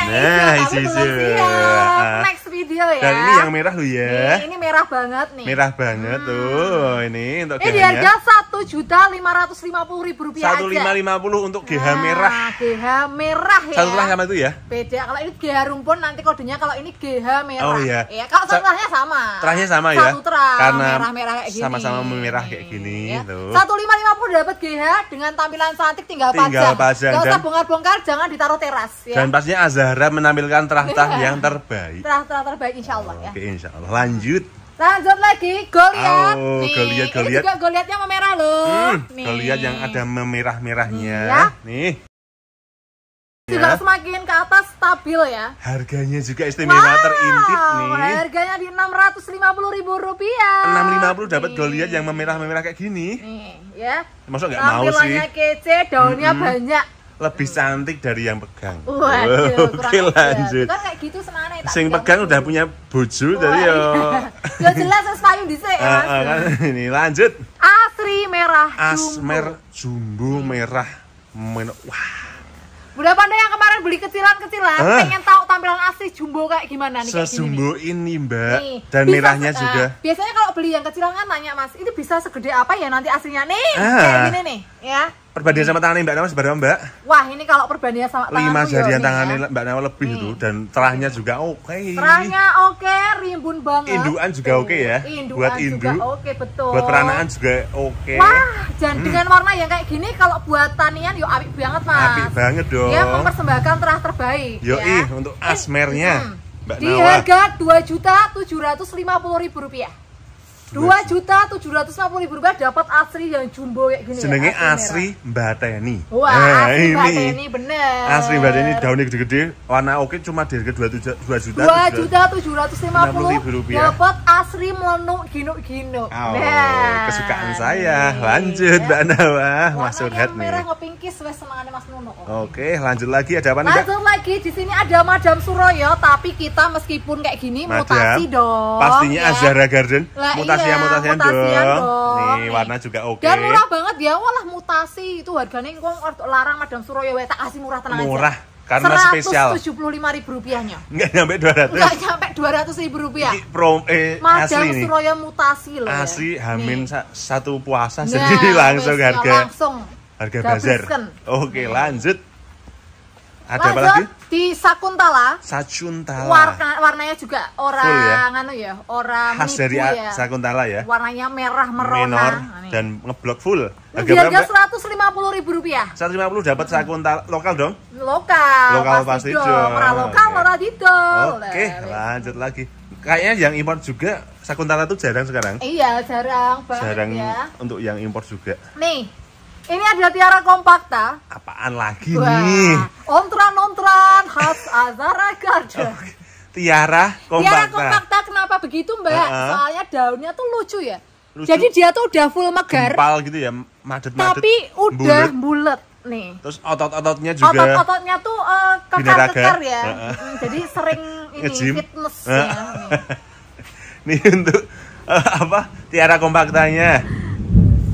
Nah, -isi. Iya, ya, ah. Next video ya. Dan ini yang merah lu ya. Nih, ini merah banget nih. Merah banget hmm. tuh. Oh, ini untuk Ini di harga satu juta lima ratus lima puluh ribu rupiah. Satu lima lima puluh untuk GH nah, merah. GH merah ya. Satu sama itu ya. Beda. Kalau ini GH rumpun nanti kodenya kalau ini GH merah. Oh iya. Ya, kalau satu lahnya sama. Terakhir sama ya. Satu terah. Karena merah-merah kayak gini. Sama-sama merah kayak gini. Iya. Gitu. Satu lima lima puluh dapat GH dengan tampilan cantik tinggal, tinggal pajang. Tinggal pajang. Gak usah bongkar-bongkar, jangan ditaruh teras. Ya. Dan pastinya azhar berharap menampilkan terah-terah yang terbaik. Terah-terah terbaik insya Allah ya. Oke insya Allah. Lanjut. Lanjut lagi, Goliat. Oh, nih, Goliat, Goliat. Ini juga Goliatnya memerah loh. Hmm, nih. Goliat yang ada memerah-merahnya. Ya. Nih. Juga ya. semakin ke atas stabil ya. Harganya juga istimewa wow, terintip nih. Harganya di enam ratus lima puluh ribu rupiah. Enam lima puluh dapat Goliat yang memerah-memerah kayak gini. Nih, ya. Masuk nggak mau sih. Tampilannya kece, daunnya mm -hmm. banyak lebih cantik dari yang pegang. Waduh, Oke lanjut. Kan kayak gitu semana Sing pegang gitu. udah punya bojo tadi yo. Yo jelas wis payung dhisik ya. Heeh, kan ini lanjut. Asri merah. Asmer jumbo merah. Men Wah. Bunda pandai yang kemarin beli kecilan-kecilan, ah. pengen tahu tampilan asli jumbo kayak gimana nih Sejumbo ini, Mbak. Nih, dan merahnya uh, juga. Eh, biasanya kalau beli yang kecilan kan nanya Mas, ini bisa segede apa ya nanti aslinya nih? Ah. Kayak gini nih, ya perbandingan sama tangannya Mbak Nawa seberapa Mbak? Wah ini kalau perbandingan sama tanganku Lima ya, yang tangannya ya. Mbak Nawa lebih itu hmm. dan terahnya juga oke okay. Terahnya oke, okay, rimbun banget Indukan juga oke okay ya? Induan buat indu, oke okay, betul Buat peranaan juga oke okay. Wah, dan hmm. dengan warna yang kayak gini kalau buat tanian yuk api banget mas Apik banget dong Ya mempersembahkan terah terbaik Yoi, ya. untuk asmernya hmm. Mbak Di harga dua juta tujuh ratus lima puluh ribu rupiah dua juta tujuh ratus lima puluh ribu rupiah dapat asri yang jumbo kayak gini senengnya ya, asri, asri mbak Teni wah eh, ini asri mbak Teni bener asri mbak Teni daunnya gede-gede warna oke cuma di harga dua juta dua juta tujuh ratus lima puluh ribu rupiah dapat asri melonu gino-gino oh, nah kesukaan saya lanjut mbak Nawa mas Surhat merah ngopingkis wes semangatnya mas Nuno oke lanjut lagi ada apa nih lanjut lagi di sini ada Madam Suroyo tapi kita meskipun kayak gini Madam, mutasi dong pastinya ya. Azara Garden mutasi iya mutasi ya, mutasi ya, ya, dong. dong. Nih, warna juga oke. Okay. Dan murah banget ya. Walah mutasi itu harganya kok larang Madam Suroyo we tak kasih murah tenang murah. aja. Karena spesial. Rp175.000 rupiahnya. Enggak nyampe 200. Enggak nyampe 200 ribu rupiah. Ini pro, eh, Madam asli Suroyo nih. mutasi loh. Ya. Asli ya. hamin sa satu puasa nah, sendiri langsung harga. Langsung harga bazar. Oke, okay, lanjut. Ada apa lagi? Di Sakuntala. Sakuntala. Warna, warnanya juga orang ya? Anu ya, orang khas dari ya. Sakuntala ya. Warnanya merah merona. Minor nah, dan ngeblok full. Harga berapa? seratus lima puluh ribu rupiah. Seratus lima puluh dapat Sakuntala lokal dong? Lokal. Lokal pasti, pasti dong. dong. lokal, para iya. okay. Oke, okay, nah, lanjut lagi. Kayaknya yang impor juga Sakuntala tuh jarang sekarang. Iya, jarang banget jarang ya. untuk yang impor juga. Nih, ini ada Tiara Kompakta. Apaan lagi Wah. nih? Ontran ontran khas Azara Garden. Oh, tiara Kompakta. Tiara Kompakta kenapa begitu Mbak? Uh -uh. Soalnya daunnya tuh lucu ya. Lucu. Jadi dia tuh udah full megar. Kepal gitu ya, madet-madet. Tapi udah bulat nih. Terus otot-ototnya juga. Otot-ototnya tuh uh, kekar-kekar ya. Uh -uh. Jadi sering ini ya, fitness uh -uh. ya. Nih. nih untuk uh, apa? Tiara Kompaktanya.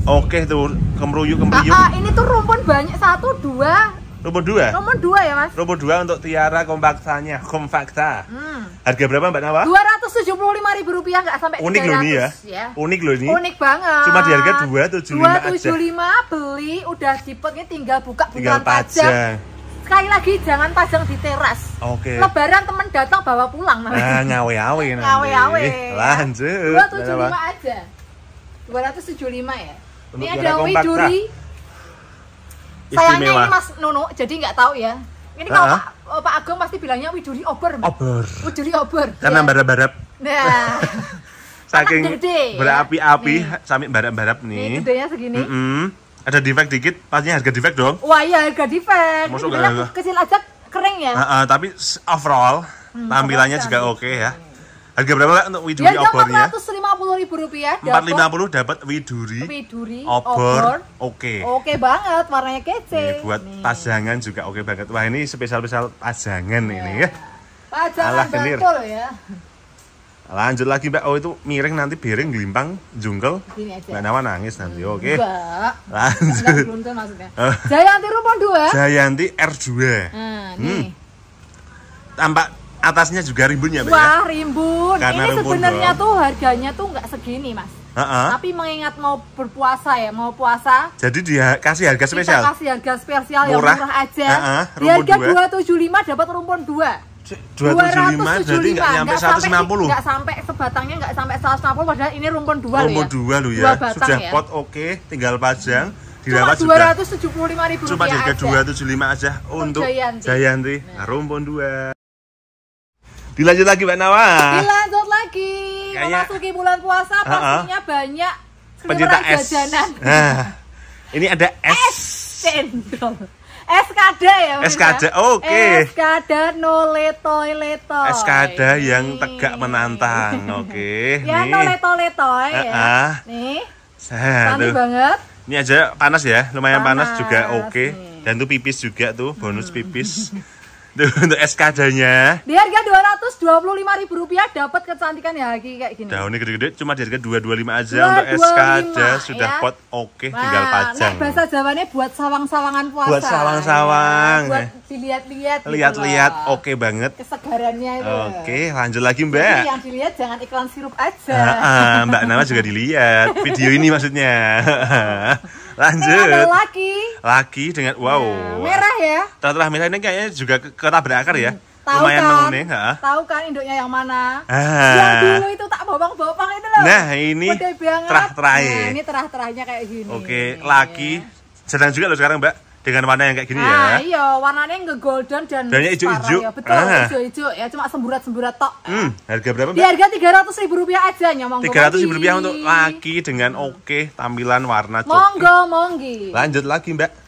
Oke tuh, kemruyuk kemruyuk. Ah, ah, ini tuh rumpun banyak satu dua. Rumpun dua? Rumpun dua ya mas. Rumpun dua untuk Tiara kompaktanya, kompakta. Hmm. Harga berapa mbak Nawa? Dua ratus tujuh puluh lima ribu rupiah nggak sampai. Unik loh ini ya. ya. Unik loh ini. Unik banget. Cuma di harga dua tujuh lima aja. Dua tujuh lima beli, udah dipotnya tinggal buka bukan pajang. sekali lagi jangan pajang di teras. Oke. Okay. Lebaran teman datang bawa pulang nanti. Nah, ngawe-awe nanti. Ngawe-awe. Lanjut. lima aja. Dua ratus tujuh lima ya. Ini ada widuri, Sayangnya ini Mas Nono jadi nggak tahu ya. Ini kalau uh -huh. Pak, Agung pasti bilangnya Widuri Ober. Ober. Widuri Ober. Karena iya. nah. ya. barap-barap. Nah. Saking berapi-api ya? sampai barap-barap nih. Ini gedenya segini. Mm -hmm. Ada defect dikit, pastinya harga defect dong. Wah iya harga defect. Masuk kecil aja kering ya. Uh -uh, tapi overall hmm, juga oke okay, ya. Harga berapa kak untuk widuri Harga obornya? Harga ribu rupiah. Empat lima puluh dapat widuri. Widuri. Obor. Oke. Oke okay banget, warnanya kece. Ini buat nih. pasangan juga oke okay banget. Wah ini spesial-spesial pasangan yeah. ini iya. ya. Pasangan betul ya. Lanjut lagi Mbak, oh itu miring nanti biring gelimpang jungkel. Mbak Nawa nangis nanti, hmm, oke. Okay. Lanjut. Enggak, beluntun maksudnya. Eh. Jayanti Rumpon 2. Jayanti R2. Nah, hmm. nih. Tampak atasnya juga rimbunnya ya? Wah, ya? rimbun. Karena ini sebenarnya tuh harganya tuh nggak segini, Mas. Uh-uh. Tapi mengingat mau berpuasa ya, mau puasa. Jadi dia kasih harga spesial. Kita kasih harga spesial murah. yang murah aja. Uh-uh, Di harga dua tujuh lima dapat rumpun dua. 275 jadi nggak nyampe gak 160 nggak sampai sebatangnya nggak sampai 160 padahal ini rumpun dua ya. rumpun dua loh ya, dua sudah ya. pot oke okay, tinggal pajang hmm. dirawat cuma 275 ribu cuma harga 275 aja untuk, untuk Jayanti, Jayanti. Nah. rumpun 2. Dilanjut lagi Mbak Nawa. Dilanjut lagi. Kayaknya... Memasuki bulan puasa pastinya uh pastinya banyak pencinta es. Nah, ini ada es. Es SKD ya Bunda? Ya? SKD, oke okay. SKD no letoy letoy SKD yang tegak menantang, oke okay. Ya no leto uh -uh. ya Nih, Sani banget Ini aja panas ya, lumayan panas, panas juga oke okay. Dan tuh pipis juga tuh, bonus pipis hmm untuk SKJ-nya. di harga dua ratus dua puluh lima rupiah dapat kecantikan ya kayak gini daunnya gede-gede cuma di harga dua dua lima aja 225, untuk SKJ kaca ya. sudah ya. pot oke okay, tinggal nah, pajang nah, bahasa Jawanya buat sawang-sawangan puasa buat sawang-sawang ya, buat dilihat-lihat gitu lihat-lihat gitu oke okay banget kesegarannya itu oke okay, lanjut lagi Mbak Jadi yang dilihat jangan iklan sirup aja ha -ha, Mbak Nama juga dilihat video ini maksudnya lanjut Ini ada laki laki dengan wow nah, merah ya Telah merah ini kayaknya juga ketabrakan ya. Hmm. Tahu Lumayan kan? ha? Tahu kan induknya yang mana? Ah. Yang dulu itu tak bobang-bobang itu loh. Nah, ini terah-terahnya. Nah, ini terah-terahnya kayak gini. Oke, laki. Sedang juga loh sekarang, Mbak dengan warna yang kayak gini nah, ya. Ah, iya, warnanya nggak golden dan dan hijau-hijau. Ya. Betul, ah. hijau-hijau ya, cuma semburat-semburat tok. Hmm, harga berapa, Mbak? Di harga ratus ribu rupiah aja nyamong. ratus ribu rupiah untuk laki dengan oke okay, tampilan warna cok. Monggo, monggi. Lanjut lagi, Mbak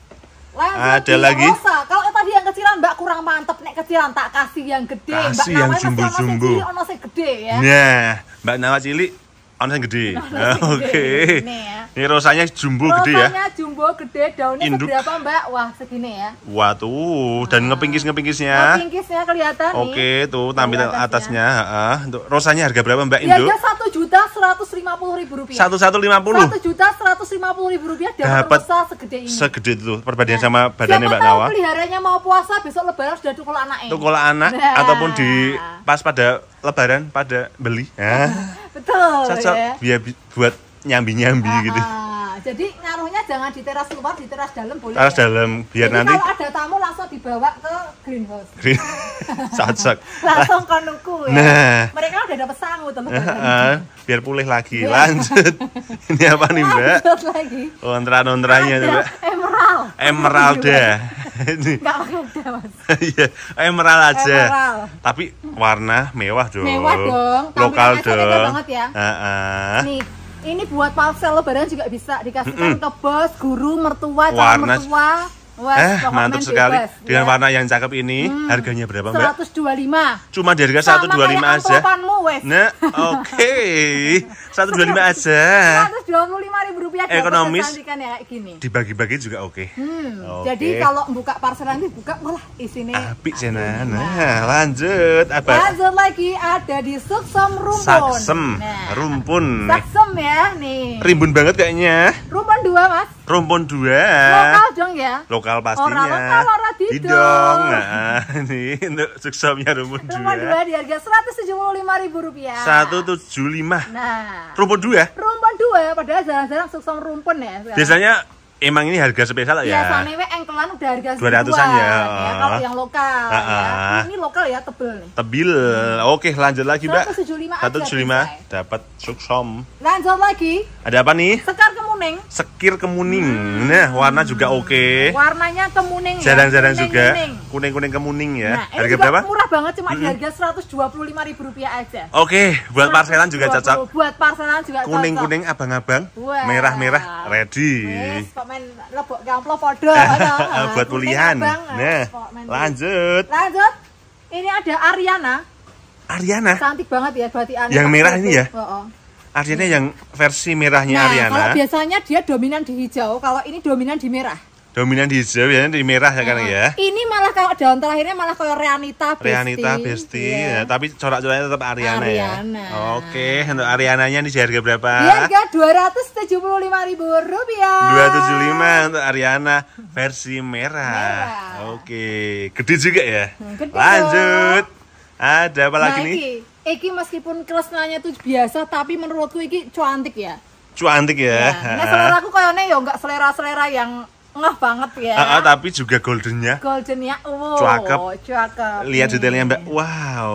ada lagi. Kalau tadi yang kecilan Mbak kurang mantep nek kecilan tak kasih yang gede. Kasih mbak yang jumbo-jumbo. Ono sing gede ya. Nah, Mbak Nawa cilik Oh, yang gede. Oke. Okay. Ini, ya. ini rosanya jumbo rosanya gede ya. Rosanya jumbo gede, daunnya Induk. berapa Mbak? Wah, segini ya. Wah, tuh. Dan nah. ngepingkis-ngepingkisnya. Ngepingkisnya oh, kelihatan Oke, tuh tampilan ya. atasnya. Heeh. Untuk rosanya harga berapa Mbak ya, Induk? Ya, satu juta seratus lima puluh ribu rupiah. Satu satu lima puluh. Satu juta seratus lima puluh ribu rupiah dapat rosa segede ini. Segede itu perbandingan nah. sama badannya Siapa Mbak Nawa. Peliharanya mau puasa besok lebaran sudah tukul anaknya. Tukul anak nah. ataupun di pas pada lebaran pada beli ya. ah. betul cocok ya. biar buat nyambi nyambi ah, gitu ah. jadi ngaruhnya jangan di teras luar di teras dalam boleh teras ya? dalam biar jadi nanti kalau ada tamu langsung dibawa ke greenhouse Green. cocok langsung ke nuku ya nah. mereka udah dapat sangu teman uh, ah, ah. biar pulih lagi iya. lanjut ini apa nih mbak lanjut lagi kontra kontranya mbak emerald emerald iya. ya ini. Enggak pakai Mas. Iya, emerald aja. Emerald. Tapi warna mewah dong. Mewah dong. Lokal dong. banget ya. Uh -uh. Nih, ini buat parcel lebaran juga bisa dikasihkan mm -mm. ke bos, guru, mertua, calon mertua Wah, eh, mantap sekali West, dengan yeah. warna yang cakep ini. Hmm, harganya berapa, Mbak? 125. Cuma dari harga 125 aja. nah, oke. Okay. 125 aja. 125 ribu rupiah ekonomis ya, gini. Dibagi-bagi juga oke. Okay. Hmm, okay. Jadi kalau buka parcel ini buka malah isinya api cena. Nah. nah, lanjut apa? Lanjut lagi ada di Suksem Rumpun. Saksem, nah. Rumpun. Saksem ya, nih. Rimbun banget kayaknya. Rumpun dua Mas rumpun dua lokal dong ya lokal pastinya orang lokal orang didong nah ini untuk suksomnya rumpun dua rumpun dua di harga seratus tujuh puluh lima ribu rupiah satu tujuh lima nah rumpun dua ya? rumpun dua padahal jarang-jarang suksom rumpun ya sekarang. biasanya Emang ini harga spesial ya? Biasanya ya, engkelan udah harga dua ratusan ya. ya. Kalau yang lokal uh -uh. ya. Ini lokal ya tebel nih. Tebel. Hmm. Oke, lanjut lagi, Mbak. Satu tujuh lima ya? dapat suksom. Lanjut lagi. Ada apa nih? Sekar kemuning. Sekir kemuning. Hmm. Nah, warna juga oke. Okay. Warnanya kemuning. Ya. Jarang-jarang ya. juga. Kuning-kuning kemuning ya. Nah, harga berapa? Murah banget cuma mm -hmm. di harga Rp125.000 aja. Oke, okay. buat parselan juga cocok. Buat parselan juga Kuning-kuning abang-abang, merah-merah ready. Yes, main lebok buat pilihan, Nah, lanjut. Lanjut. Ini ada Ariana. Ariana. Cantik banget ya berarti Yang merah ini ya. Oh, oh. Artinya yang versi merahnya nah, Ariana. Kalau biasanya dia dominan di hijau, kalau ini dominan di merah. Dominan di hijau biasanya di merah ya kan, nah, kan ya. Ini malah kalau daun terakhirnya malah kalau Rianita, Besti. Reanita Besti, yeah. ya, tapi corak-coraknya tetap Ariana, ya? Ariana. ya. Oke, untuk Ariananya ini di harga berapa? Di harga Rp275.000. rp lima untuk Ariana versi merah. merah. Oke, gede juga ya. Hmm, gede Lanjut. Ada apa lagi nah, nih? iki meskipun kresnanya tuh biasa tapi menurutku iki cuantik ya cuantik ya, ya. nah selera aku koyone ya nggak selera selera yang ngeh banget ya. Uh, uh, tapi juga goldennya. Goldennya, wow. Cuakep. Cuakep. Lihat detailnya mbak, wow.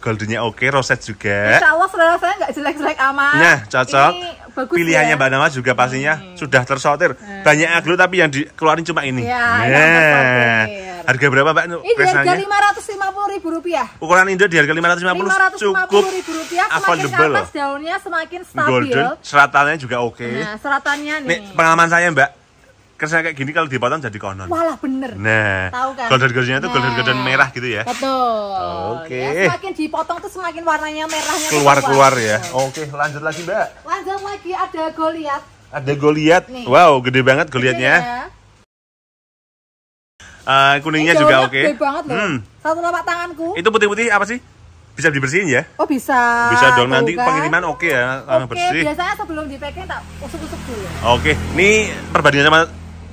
Goldennya oke, roset juga. Insya Allah selera saya nggak jelek-jelek amat. Nah, cocok. Ini bagus Pilihannya ya? mbak Nama juga pastinya hmm. sudah tersortir. Hmm. Banyak aglo tapi yang dikeluarin cuma ini. Ya, nah. Harga berapa mbak? Ini harga lima ratus lima puluh ribu rupiah. Ukuran Indo di harga lima ratus lima puluh cukup ribu rupiah. Semakin atas daunnya semakin stabil. Golden, seratannya juga oke. Okay. Nah, seratannya nih. Nih pengalaman saya mbak kerasnya kayak gini kalau dipotong jadi konon. Walah bener. Nah, tahu kan? Golden-goldennya itu nah. golden merah gitu ya. Betul. Oke. Okay. Ya, semakin dipotong tuh semakin warnanya merahnya keluar-keluar ya. Oke, okay, lanjut lagi, Mbak. Lanjut lagi ada Goliat. Ada Goliat. Wow, gede banget Goliatnya. Ya. Uh, kuningnya juga oke. Okay. Gede banget loh. Hmm. Satu lapak tanganku. Itu putih-putih apa sih? bisa dibersihin ya? Oh bisa. Bisa dong nanti kan? pengiriman oke okay ya, okay, bersih. Oke biasanya sebelum dipakai tak usuk-usuk dulu. Oke, okay. ini perbandingannya sama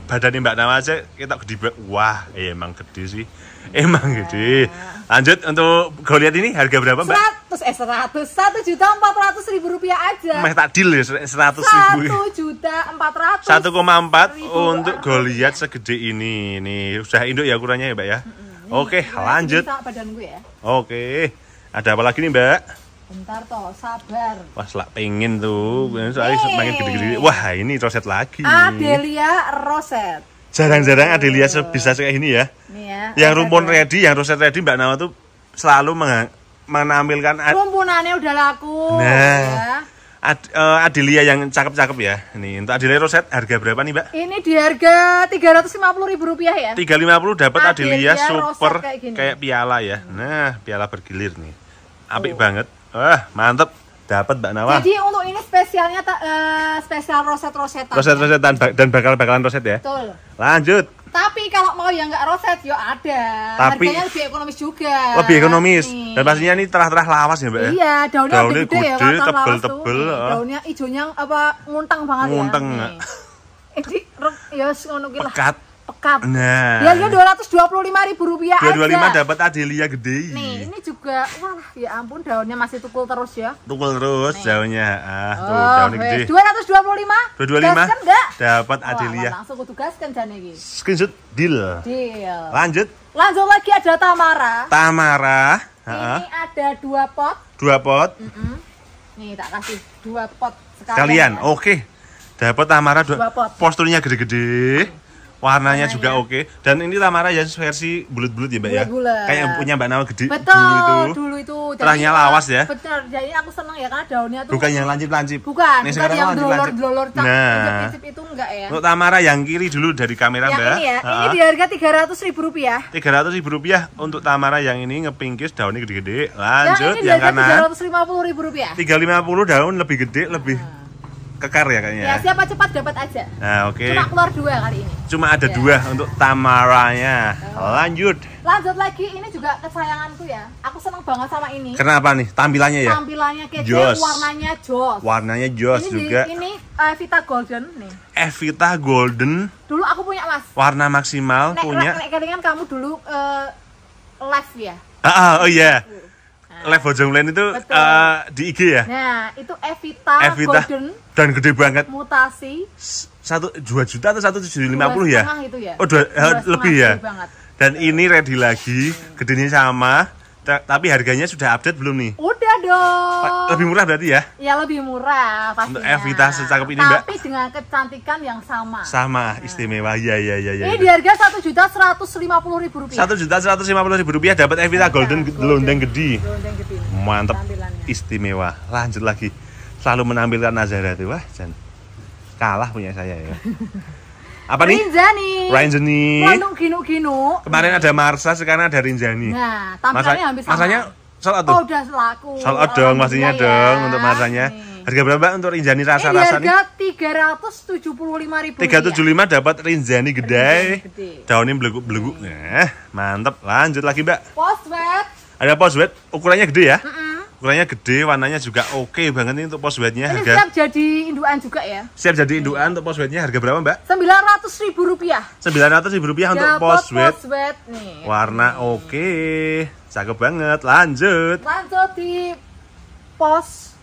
badan Mbak Nama aja kita gede wah eh, emang gede sih emang ya. gede lanjut untuk kau lihat ini harga berapa Mbak? 100 eh 100 satu juta empat ratus ribu rupiah aja masih tak deal ya 100 ribu Satu juta empat ratus. Satu koma empat untuk Goliath segede ini nih sudah induk ya ukurannya ya Mbak ya -hmm. oke lanjut ya oke ada apa lagi nih Mbak? bentar toh sabar wah lah pengen tuh soalnya hey. pengen gede-gede wah ini roset lagi Adelia roset jarang-jarang Adelia bisa kayak ini ya Nih ya yang rumpun ready yang roset ready mbak Nawa tuh selalu meng menampilkan rumpunannya udah laku nah ya. Ad, uh, Adelia yang cakep-cakep ya. Ini untuk Adelia Roset harga berapa nih, Mbak? Ini di harga Rp350.000 ya. Rp350 dapat Adelia, Adelia super kayak, kayak, piala ya. Nah, piala bergilir nih. Apik oh. banget. Wah, mantep. Dapat Mbak Nawa. Jadi untuk ini spesialnya uh, spesial roset-rosetan. Roset-rosetan ya? dan bakal-bakalan roset ya. Betul. Lanjut. Tapi kalau mau yang nggak roset ya ada. Tapi harganya lebih ekonomis juga. Lebih ekonomis. Nih. Dan pastinya ini terah-terah lawas ya, Mbak ya? Iya, daunnya, daunnya gede, gede ya, tebel-tebel. Tebel, daunnya hijaunya apa nguntang banget nguntang, ya. Nguntang. Jadi, eh, ya ngono Pekat pekap. Nah. Dia iya, dua puluh lima ribu rupiah 225 aja. dapat adelia gede. Nih, ini juga, wah ya ampun daunnya masih tukul terus ya. Tukul terus Nih. daunnya. Ah, tuh oh, daunnya gede. 225. 225. Gaskan enggak? Dapat adelia. Wah, langsung aku gaskan jane iki. Screenshot deal. Deal. Lanjut. Lanjut lagi ada Tamara. Tamara. Ini ha? ada dua pot. Dua pot. Mm -mm. Nih tak kasih dua pot sekalian. Kalian, Ya. Oke. Dapat Tamara dua, dua pot. Posturnya gede-gede warnanya Warnanya. juga oke dan ini Tamara ya versi bulut-bulut ya mbak ya kayak punya mbak Nawa gede betul dulu itu dulu itu Jadi, lawas ya? betul jadi aku seneng ya karena daunnya tuh bukan yang lancip-lancip bukan Ini bukan yang dolor dolor tak nah prinsip itu enggak ya untuk Tamara yang kiri dulu dari kamera yang mbak ini ya ini di harga tiga ratus ribu rupiah tiga ratus ribu rupiah untuk Tamara yang ini ngepingkis daunnya gede-gede lanjut yang tiga kanan ratus lima puluh ribu rupiah tiga lima puluh daun lebih gede lebih nah kekar ya kayaknya. Ya, ya, siapa cepat dapat aja. Nah, oke. Okay. Cuma keluar dua kali ini. Cuma ada ya. dua untuk Tamaranya. Oh. Lanjut. Lanjut lagi, ini juga kesayanganku ya. Aku seneng banget sama ini. Kenapa nih? Tampilannya ya? Tampilannya kece, joss. warnanya joss Warnanya joss ini juga. Di, ini eh, Evita Golden nih. Evita Golden. Dulu aku punya, Mas. Warna maksimal nek, punya. Nek, nek kamu dulu uh, live ya. Ah, ah oh iya. iya. Bojong lain itu uh, di IG ya? Nah, itu Evita, Evita Golden dan gede banget. Mutasi. Satu dua juta atau satu tujuh lima puluh ya? Itu ya? Oh, dua, dua eh, lebih ya. Dan ini ready lagi, gedenya sama, tapi harganya sudah update belum nih? Udah dong. Lebih murah berarti ya? Ya lebih murah pastinya. Untuk Evita secakep ini Tapi mbak. Tapi dengan kecantikan yang sama. Sama nah. istimewa, ya ya ya ya. Ini ya. di harga satu juta seratus lima puluh ribu rupiah. Satu juta seratus lima puluh ribu rupiah dapat Evita Golden, Golden Londeng Gedi. Londeng Mantep. Istimewa. Lanjut lagi. Selalu menampilkan Nazara tuh wah Jan. Kalah punya saya ya. apa nih? Rinjani. Rinjani. Bandung kinu-kinu. Kemarin ada Marsa, sekarang ada Rinjani. Nah, tampilannya Masa, hampir sama. Masanya soal tuh. Oh, udah laku. Soal oh, dong pastinya ya. Iya. dong untuk masanya. Harga berapa untuk Rinjani rasa-rasa eh, iya, harga 375.000. 375 dapat Rinjani gede, Daunnya beleguk-beleguk. Nah, mantap. Lanjut lagi, Mbak. Postwed. Ada postwed, ukurannya gede ya? Mm -mm ukurannya gede, warnanya juga oke okay banget nih untuk posbednya harga. Siap jadi induan juga ya. Siap jadi induan untuk posbednya harga berapa mbak? Sembilan ratus ribu rupiah. Sembilan ratus ribu rupiah untuk pos bed nih. Warna oke, okay. cakep banget. Lanjut. Lanjut di pos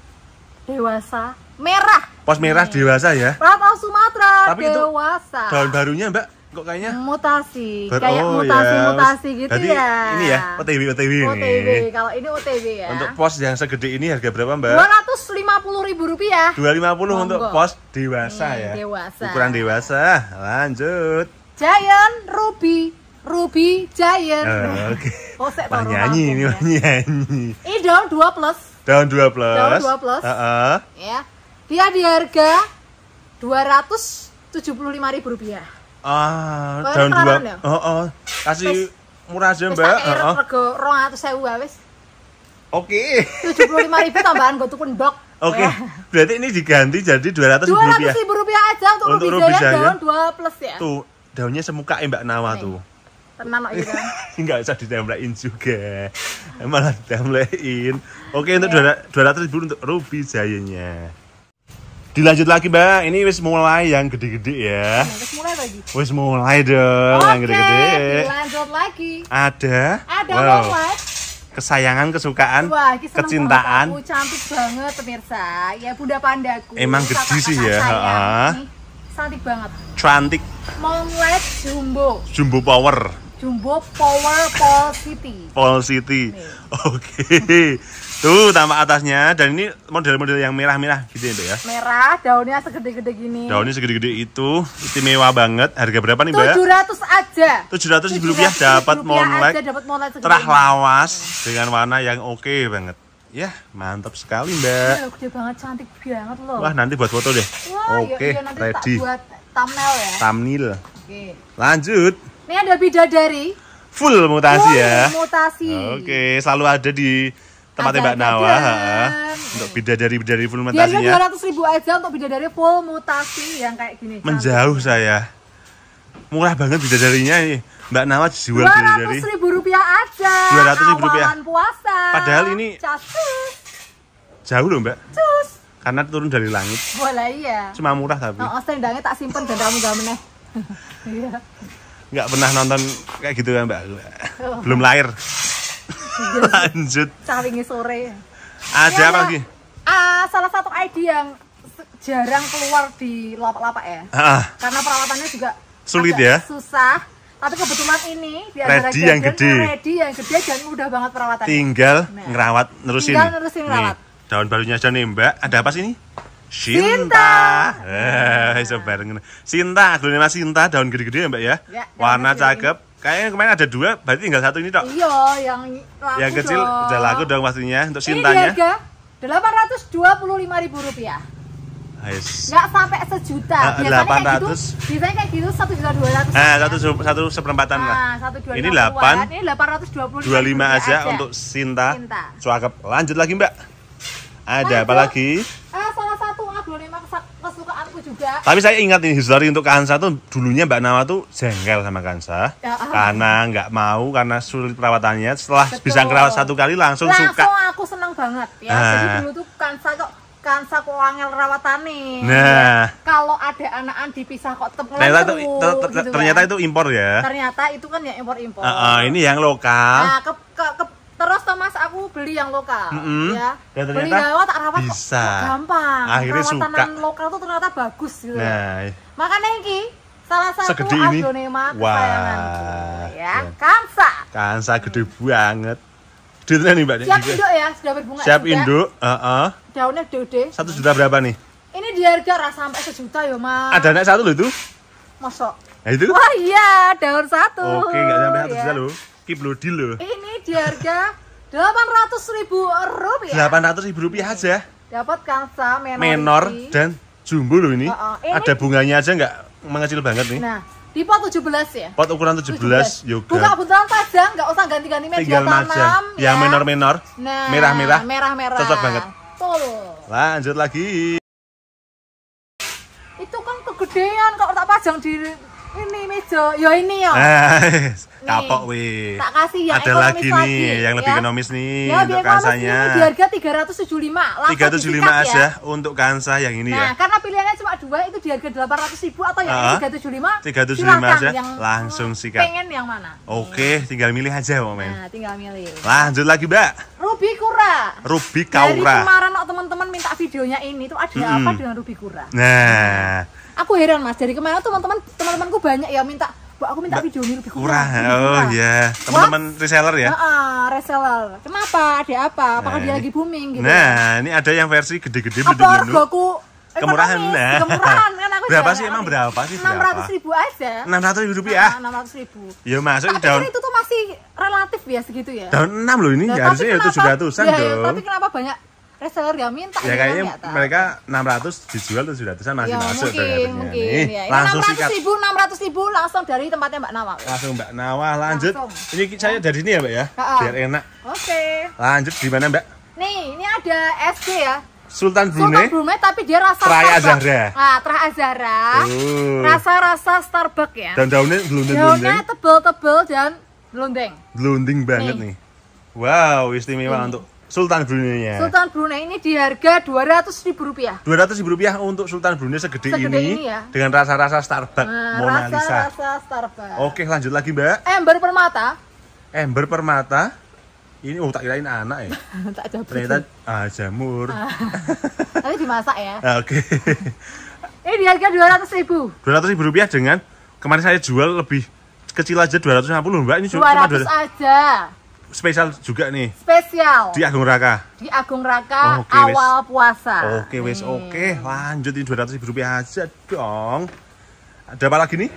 dewasa merah. Pos merah nih. dewasa ya. Ratau Sumatera Tapi dewasa. Itu daun barunya mbak kok kayaknya mutasi Ber kayak oh, mutasi ya. mutasi gitu Jadi, ya ini ya OTW OTW OTW kalau ini OTW ya untuk pos yang segede ini harga berapa mbak dua ratus lima puluh ribu rupiah dua lima puluh untuk pos dewasa hmm, ya dewasa ukuran dewasa lanjut Giant Ruby Ruby Giant oh, oke okay. oh, nyanyi ini ya. nyanyi ini daun dua plus daun dua plus daun dua plus uh -uh. ya dia di harga dua ratus tujuh puluh lima ribu rupiah Ah, daun dua. Ya? Heeh. Oh, oh. Kasih murah aja, Mbak. Heeh. Oh, Rego 200.000 ya wis. Oke. Okay. 75.000 tambahan gue tukun bok. Oke. Okay. Berarti ini diganti jadi 200.000 rupiah. 200.000 rupiah aja untuk, untuk rubidaya, daun 2 plus ya. Tuh, daunnya semuka ya, Mbak Nawa Nih. tuh. Tenang kok Enggak usah ditemplein juga. Malah ditemplein. Oke, okay, untuk 200.000 untuk rubi jayanya dilanjut lagi mbak ini wis mulai yang gede-gede ya iya, wis mulai lagi wis mulai dong okay, yang gede-gede dilanjut lagi ada ada wow. Live. kesayangan kesukaan Wah, kecintaan aku, cantik banget pemirsa ya bunda pandaku emang gede kata -kata sih ya sayang, cantik banget cantik monglet jumbo jumbo power jumbo power pol city pol city oke okay. Tuh tampak atasnya dan ini model-model yang merah-merah gitu ya, ya, Merah, daunnya segede-gede gini. Daunnya segede-gede itu istimewa banget. Harga berapa nih, Mbak? 700 aja. 700 ribu rupiah dapat monlek. terah lawas dengan warna yang oke okay banget. Ya, mantap sekali, Mbak. Ya, gede banget, cantik banget loh. Wah, nanti buat foto deh. Wah, iya, oke, okay, iya, iya, ready. buat thumbnail ya. Thumbnail. Oke. Okay. Lanjut. Ini ada bidadari. Full mutasi Woy, ya. Mutasi. Oke, okay, selalu ada di tempatnya Mbak Nawa untuk bidadari bidadari full mutasinya dua ratus ribu aja untuk bidadari full mutasi yang kayak gini menjauh saya murah banget bidadarinya ini Mbak Nawa jual bidadari dua ribu rupiah aja dua ratus ribu rupiah puasa padahal ini Casus. jauh loh Mbak Cus. karena turun dari langit boleh iya cuma murah tapi oh, sendangnya tak simpen dan kamu gak meneh iya Gak pernah nonton kayak gitu kan mbak belum lahir Lanjut. Cawingi sore. Ada apa lagi? Ah, salah satu ID yang jarang keluar di lapak-lapak ya. Ah. ah. Karena perawatannya juga sulit ya. Susah. Tapi kebetulan ini di ready yang gede. Ready yang gede dan mudah banget perawatannya. Tinggal nah, ngerawat nerusin. Tinggal nerusin ngerawat. daun barunya aja nih, Mbak. Ada apa sih ini? Sinta. Sinta. Eh, nah. bareng. Sinta, Sinta daun gede-gede ya, Mbak ya. ya Warna cakep, Kayaknya kemarin ada dua, berarti tinggal satu ini dok. Iya, yang laku Yang kecil dong. udah laku dong pastinya untuk sintanya. Ini harga delapan ratus dua puluh lima ribu rupiah. Ais. Nggak sampai sejuta. Ah, gitu, delapan ratus. Gitu, biasanya kayak gitu satu juta dua ratus. Eh, satu satu seperempatan lah. Ah, satu Ini delapan. Ini delapan ratus dua puluh lima aja, untuk Sinta. Sinta. Cuakep. Lanjut lagi Mbak. Ada Lanjut. apa lagi? Eh, salah satu A25 kesat juga. Tapi saya ingat ini history untuk Kansa tuh dulunya Mbak Nama tuh jengkel sama Kansa. Ya, ah. karena nggak mau karena sulit perawatannya. Setelah Betul. bisa ngerawat satu kali langsung, langsung suka. Langsung aku senang banget ya. Nah. Jadi dulu tuh Kansa kok Kansa kok angel rawatane. Nah, ya. kalau ada anakan dipisah kok tetap Ternyata itu gitu ternyata kan. itu impor ya. Ternyata itu kan ya impor-impor. Uh, uh, ini yang lokal. Nah, ke, ke, ke terus Thomas aku beli yang lokal mm -hmm. ya Dan ternyata beli gawa tak rawat bisa. kok gampang akhirnya suka lokal tuh ternyata bagus gitu nah. makanya ini salah satu Segede ini. wah wah ya. Iya. kansa kansa gede banget gede nih mbak siap induk ya sudah berbunga siap juga. induk uh -uh. daunnya gede satu juta berapa nih ini di harga ras sampai sejuta ya mas ada anak satu loh itu masuk nah itu wah iya daun satu oke nggak sampai satu ya. juta loh skip lo deal lo ini di harga delapan ratus ribu rupiah delapan ratus ribu rupiah aja dapat kansa menor, menor dan jumbo lo ini. Oh, oh. ini ada bunganya aja nggak mengecil banget nih nah di pot 17 ya? Pot ukuran 17, 17. yoga. Buka buntelan saja, nggak usah ganti-ganti media Tinggal tanam. Ya, ya, menor-menor. Ya. Nah, merah-merah. Merah-merah. Cocok banget. Tuh. Lanjut lagi. Itu kan kegedean kalau tak pajang di ini mejo yo ini yo eh, kapok we tak kasih yang ada lagi nih lagi, yang lebih ya. ekonomis nih ya, untuk kansanya di harga tiga ratus tujuh lima tiga tujuh lima aja ya. untuk kansa yang ini ya. nah, ya karena pilihannya cuma dua itu di harga delapan ratus ribu atau yang ah, tiga tujuh lima tiga aja yang langsung sikat pengen yang mana oke okay, tinggal milih aja momen nah, tinggal milih lanjut lagi mbak Ruby Kura Ruby Kaura dari kemarin teman-teman minta videonya ini tuh ada mm -hmm. apa dengan Ruby Kura nah aku heran mas dari kemarin teman-teman teman-temanku banyak ya minta bu aku minta video ini lebih kurang, oh iya yeah. teman-teman reseller ya uh, reseller kenapa ada apa apakah nah, dia lagi booming gitu nah ini ada yang versi gede-gede apa hargaku eh, kemurahan nah kemurahan kan aku berapa sih emang berapa sih enam ratus ribu aja enam ratus ribu rupiah nah, enam ratus ribu ya masuk tapi itu tuh masih relatif ya segitu ya tahun enam loh ini nggak harusnya ya tuh ratusan ya, dong tapi kenapa banyak reseller gak minta ya gitu kan, kayaknya ya, mereka 600 dijual 700an masih ya, masuk mungkin, tuh, ya. mungkin, Nih, Ya. Ini ya, langsung 600 sikat. ribu 600 ribu langsung dari tempatnya Mbak Nawah langsung Mbak Nawah lanjut langsung. ini saya dari sini ya Mbak ya ha biar enak oke okay. lanjut di mana Mbak nih ini ada SG ya Sultan Brunei. Sultan Brunei tapi dia rasa Trah Azara. Nah, Trai Azara. Uh. Ah, oh. Rasa-rasa Starbucks ya. Dan daunnya gelundeng Daunnya tebel-tebel dan gelundeng. Gelundeng banget nih. nih. Wow, istimewa nih. untuk Sultan Brunei-nya. Sultan Brunei ini di harga dua ratus ribu rupiah. Dua ratus ribu rupiah untuk Sultan Brunei segede, segede ini, ini ya. dengan rasa-rasa Starbucks. Nah, Mona rasa, Lisa. Rasa Starbucks. Oke, lanjut lagi Mbak. Ember permata. Ember permata. Ini oh tak kirain anak ya. tak jamur. Ternyata ah, jamur. Ah. Tapi dimasak ya. Ah, oke. ini di harga dua ratus ribu. Dua ratus ribu rupiah dengan kemarin saya jual lebih kecil aja dua ratus lima puluh mbak ini 200 cuma ratus aja spesial juga nih. Spesial. Di Agung Raka. Di Agung Raka okay, awal wes. puasa. Oke okay, wes oke, okay. lanjutin dua ratus ribu rupiah aja dong. Ada apa lagi nih?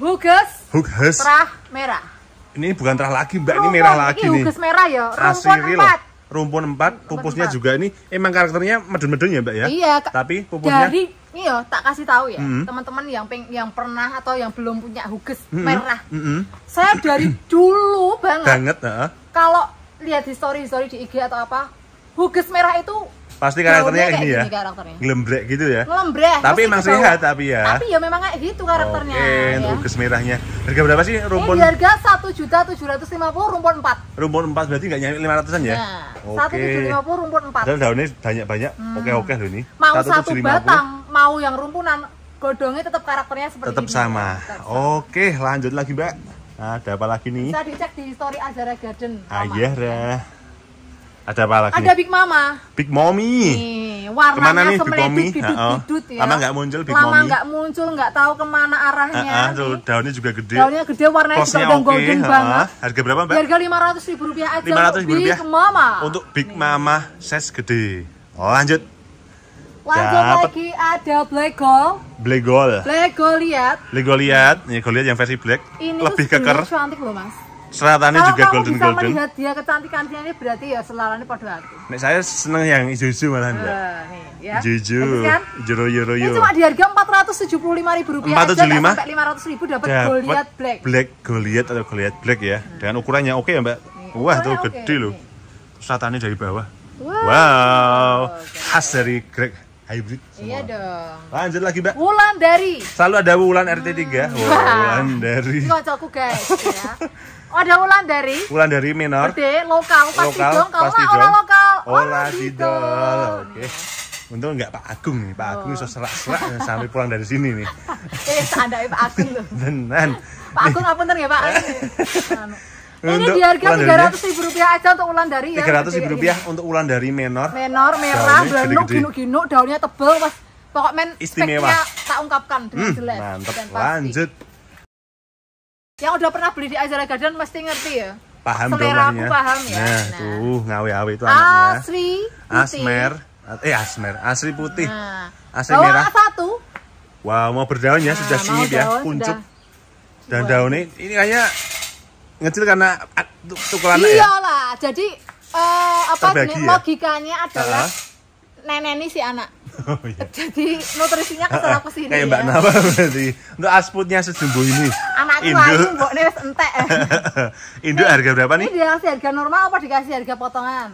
Huges. Huges. Terah merah. Ini bukan terah lagi mbak, rumpun. ini merah ini lagi nih. Huges merah ya. Rumpun Asiri empat. Loh. Rumpun empat, pupusnya rumpun juga ini emang karakternya medun-medun ya mbak ya. Iya. Tapi pupusnya dari ini ya tak kasih tahu ya hmm. teman-teman yang peng, yang pernah atau yang belum punya huges mm-hmm. merah mm-hmm. saya dari hmm. dulu banget banget uh. kalau lihat di story story di IG atau apa huges merah itu pasti karakternya ini ya Lembrek gitu ya Lembrek. tapi emang sehat tapi ya tapi ya memang kayak gitu karakternya oke okay, ya. huges merahnya harga berapa sih rumpun ini harga satu juta tujuh ratus lima puluh rumpun empat rumpun empat berarti nggak nyampe lima ratusan ya iya. satu tujuh lima puluh rumpun empat daunnya banyak banyak hmm. oke oke loh ini mau satu batang mau yang rumpunan godongnya tetap karakternya seperti tetap ini. Sama. Tetap sama. Oke, lanjut lagi, Mbak. Nah, ada apa lagi nih? Bisa dicek di story Azara Garden. Ayah, iya, Ada apa lagi? Ada Big Mama. Big Mommy. Nih, warnanya mommy? bidut-bidut ya. Lama nggak muncul Big Lama Mommy. Lama nggak muncul, nggak tahu kemana arahnya. Uh, uh, tuh, daunnya juga gede. Daunnya gede, warnanya Postnya juga okay. golden uh, banget. Harga berapa, Mbak? Harga lima ratus ribu rupiah aja. Lima ratus ribu rupiah. Big Mama. Untuk Big nih. Mama size gede. Lanjut. Lanjut Dapet. lagi ada black gold. Black gold. Black gold lihat. Black gold lihat. ini gold lihat yang versi black. Ini lebih keker. cantik loh mas. Seratannya Kalau juga golden bisa golden. Kalau dia kecantikan dia ini berarti ya selarannya pada aku. Nek saya seneng yang hijau-hijau malah mbak. Uh, nih, ya. Hijau. Kan? Jero jero Ini cuma di harga empat ratus tujuh puluh lima ribu rupiah. Empat tujuh lima. Sampai lima ratus ribu dapat goliat black. Black goliat atau goliat black ya. Hmm. Dengan ukurannya oke okay, ya mbak. Nih, Wah tuh okay, gede loh. Seratannya dari bawah. Wow. wow. Khas dari Greg hybrid semua. Iya dong. Lanjut lagi, Mbak. Wulan dari. Selalu ada Wulan RT3. Hmm. wulan dari. Ini kocokku, guys, ya. Oh, ada Wulan dari. Wulan dari minor. Gede, lokal, pasti lokal, dong. Kalau pasti orang lokal. Ola didol. Oke. Untung nggak Pak Agung nih, Pak Agung oh. serak-serak sampai pulang dari sini nih. eh, seandainya Pak Agung loh. Benar. Pak Agung apa ntar ya, Pak. Anu. Ini untuk di harga tiga ratus ribu rupiah aja untuk ulan dari ya. Tiga ribu rupiah ini. untuk ulan dari menor. Menor merah, belenuk, ginuk-ginuk, daunnya tebel, mas. Pokok men istimewa. tak ungkapkan dengan hmm, jelas. Mantep. Lanjut. Yang udah pernah beli di Azara Garden mesti ngerti ya. Paham Selera aku paham ya. Nah, nah. tuh ngawi ngawi itu anaknya. Asri. Asmer. Eh Asmer, Asri putih. Nah. Asri Bawa merah. satu. wow, mau berdaun ya, nah, sudah sih ya, kuncup. Dan daunnya ini kayaknya ngecil karena tukulannya ya? Iyalah, jadi uh, apa Terbagi, ya? logikanya adalah uh -huh. nenek ini si anak. Oh, iya. Jadi nutrisinya ke sana kesini. Kayak Mbak ya. Nawa berarti. Untuk asputnya sejumbo ini. Anak itu lagi, mbok ini entek. Induk harga berapa nih? Ini dikasih harga normal apa dikasih harga potongan?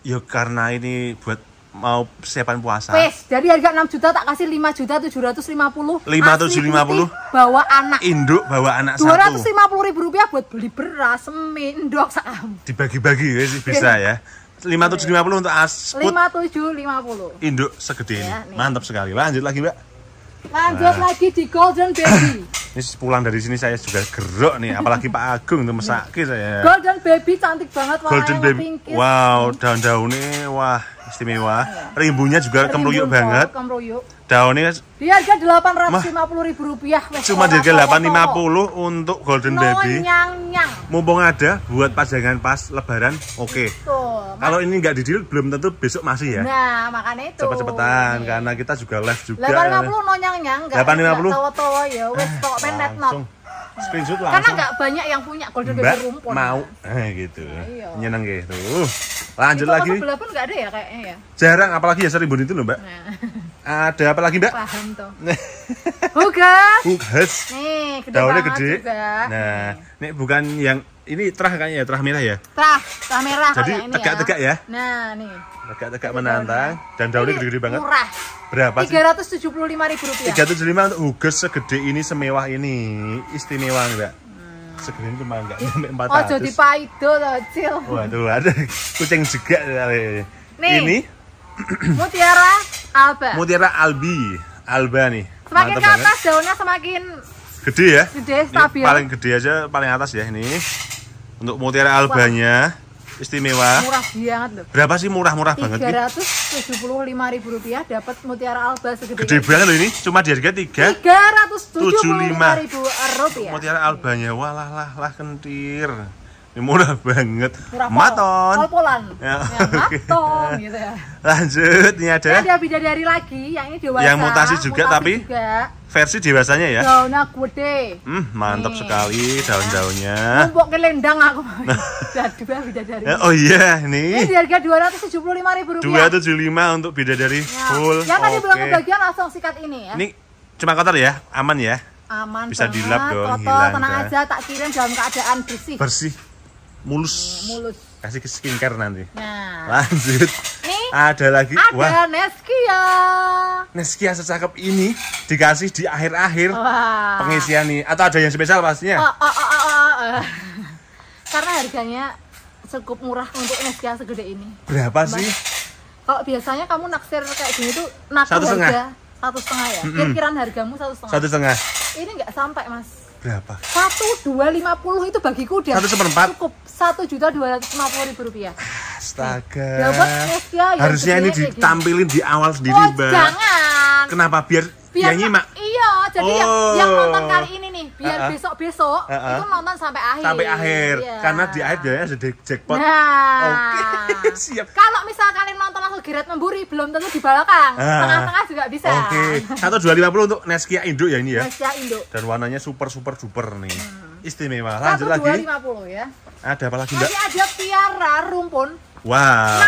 Ya karena ini buat mau persiapan puasa. Wes, dari harga 6 juta tak kasih 5 juta 750. 5750. Bawa anak. Induk bawa anak 250 satu. puluh ribu rupiah buat beli beras, semen, ndok saham. Dibagi-bagi ya sih bisa iya. ya. 5750 iya. untuk asput. 5750. Induk segede ini. Ya, Mantap sekali. Lanjut lagi, Mbak. Lanjut nah. lagi di Golden Baby. ini pulang dari sini saya juga gerok nih, apalagi Pak Agung tuh saya. Golden Baby cantik banget warnanya Golden Baby. Iya. Wow, daun-daunnya wah istimewa. Rimbunya juga kemruyuk banget. Kemruyuk. Daunnya di harga delapan ratus lima puluh ribu rupiah. Cuma harga delapan lima puluh untuk golden no, baby. Nyang, nyang. Mumpung ada buat pasangan pas Lebaran, oke. Okay. Kalau ini nggak didil, belum tentu besok masih ya. Nah makanya itu. Cepet-cepetan karena kita juga live juga. Delapan lima puluh no nyang nyang. Delapan lima puluh. Tawa-tawa ya, wes tok menet Screenshot langsung. Karena nggak banyak yang punya golden baby rumpun. Mau, eh, gitu. Nah, iya. Nyeneng gitu lanjut Di lagi pun gak ada ya kayaknya ya jarang apalagi ya seribu itu loh mbak nah. ada apa lagi mbak paham tuh hugas hugas nih gede daunnya gede juga. nah ini bukan yang ini terah kayaknya ya terah merah ya terah terah merah jadi ya. tegak-tegak ya. nah nih tegak-tegak menantang dan daunnya gede-gede banget murah berapa tiga ratus tujuh puluh lima ribu rupiah tiga ratus tujuh puluh lima untuk hugas segede ini semewah ini istimewa mbak segini cuma enggak iya. empat 400 oh jadi paido loh cil waduh ada kucing juga nih ini mutiara alba mutiara albi alba nih semakin Mantap ke atas banget. daunnya semakin gede ya gede stabil ini paling gede aja paling atas ya ini untuk mutiara albanya Wah istimewa. Murah banget loh. Berapa sih murah-murah banget? Tiga ratus tujuh puluh lima ribu rupiah dapat mutiara alba segede. Gede banget loh ini, cuma di harga tiga. Tiga ratus tujuh lima ribu rupiah. Mutiara albanya, walah lah lah kentir. Ini murah banget. Murah Maton. pol Ya. ya maton gitu ya. Lanjut, ini ada. Ini ada bidadari lagi, yang ini dewasa. Yang mutasi juga mutasi tapi. Juga versi dewasanya ya. Daunnya nah, gede. Hmm, mantap Nih. sekali daun-daunnya. Numpuk kelendang aku. Nah. Dua bidadari. Eh, oh iya, ini. Ini harga dua ratus tujuh puluh lima ribu rupiah. Dua tujuh lima untuk bidadari ya. full. Ya tadi okay. bilang kebagian langsung sikat ini ya. Ini cuma kotor ya, aman ya. Aman. Bisa dilap dong. Kotor, tenang kan. aja, tak kirim dalam keadaan bersih. Bersih, mulus. mulus kasih ke skincare nanti nah. lanjut Nih, ada lagi ada Wah. Neskia Neskia secakep ini dikasih di akhir-akhir pengisian nih atau ada yang spesial pastinya oh, oh, oh, oh, oh. oh. karena harganya cukup murah untuk Neskia segede ini berapa Mbak? sih? kalau biasanya kamu naksir kayak gini tuh naksir harga satu setengah ya? Mm -mm. kira-kiraan hargamu satu setengah satu setengah ini nggak sampai mas berapa? Satu dua lima puluh itu bagiku udah satu seperempat cukup satu juta dua ratus lima puluh ribu rupiah. Astaga. Ya, ya Harusnya ini ditampilin di awal sendiri, oh, Mbak. Jangan. Kenapa biar, biar nyanyi, Mak? Iya, jadi oh. yang, yang nonton oh. kali ini biar uh -uh. besok besok uh -uh. itu nonton sampai akhir sampai akhir yeah. karena di akhir biasanya ada jackpot nah okay. siap kalau misal kalian nonton langsung girat memburi belum tentu di belakang tengah-tengah juga bisa oke okay. satu dua lima puluh untuk Neskia Indo ya ini ya Neskia Indo dan warnanya super super super nih hmm. istimewa lanjut 1, lagi puluh ya ada apa lagi enggak? ada tiara rumpun wah wow.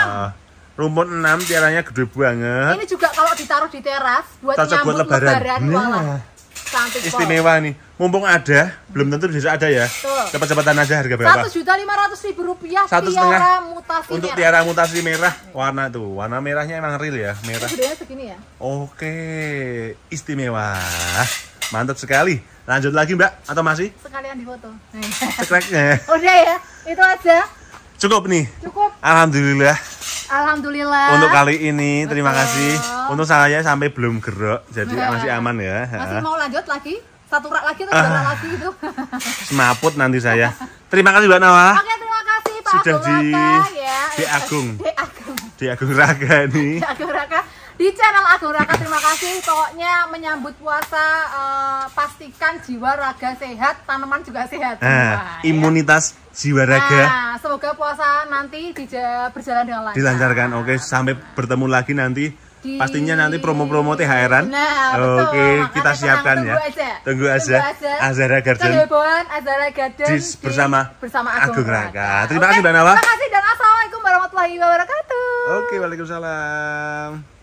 Rumput rumpun 6 tiaranya gede banget ini juga kalau ditaruh di teras buat Cocok nyambut buat lebaran, lebaran nah. istimewa nih mumpung ada, belum tentu bisa ada ya. Cepat-cepatan aja harga berapa? Satu juta lima ratus ribu rupiah. Satu Tiara mutasi Untuk tiara mutasi merah, warna tuh, warna merahnya emang real ya, merah. Bedanya segini ya. Oke, istimewa. Mantap sekali. Lanjut lagi Mbak, atau masih? Sekalian di foto. Oke, Udah ya, itu aja. Cukup nih. Cukup. Alhamdulillah. Alhamdulillah. Untuk kali ini terima Betul. kasih. Untuk saya sampai belum gerok, jadi nah, masih aman ya. Masih mau lanjut lagi? satu rak lagi atau dua rak lagi itu semaput nanti saya terima kasih mbak Nawa oke terima kasih Pak sudah Agung di Raka, ya. di Agung di Agung di Agung Raka nih di Agung Raka di channel Agung Raka terima kasih pokoknya menyambut puasa uh, pastikan jiwa raga sehat tanaman juga sehat uh, Wah, ya. imunitas ya. jiwa raga nah, semoga puasa nanti berjalan dengan lancar dilancarkan oke sampai bertemu lagi nanti di... Pastinya nanti promo-promo teh an Nah, Oke, okay, kita Maka siapkan tenang, ya. Tunggu aja. Tunggu aja. Azara Garden. Kehebohan Azara Garden di, bersama bersama Agung, Raka. Raka. Terima okay, kasih Mbak Nawa. Terima kasih dan assalamualaikum warahmatullahi wabarakatuh. Oke, okay, Waalaikumsalam.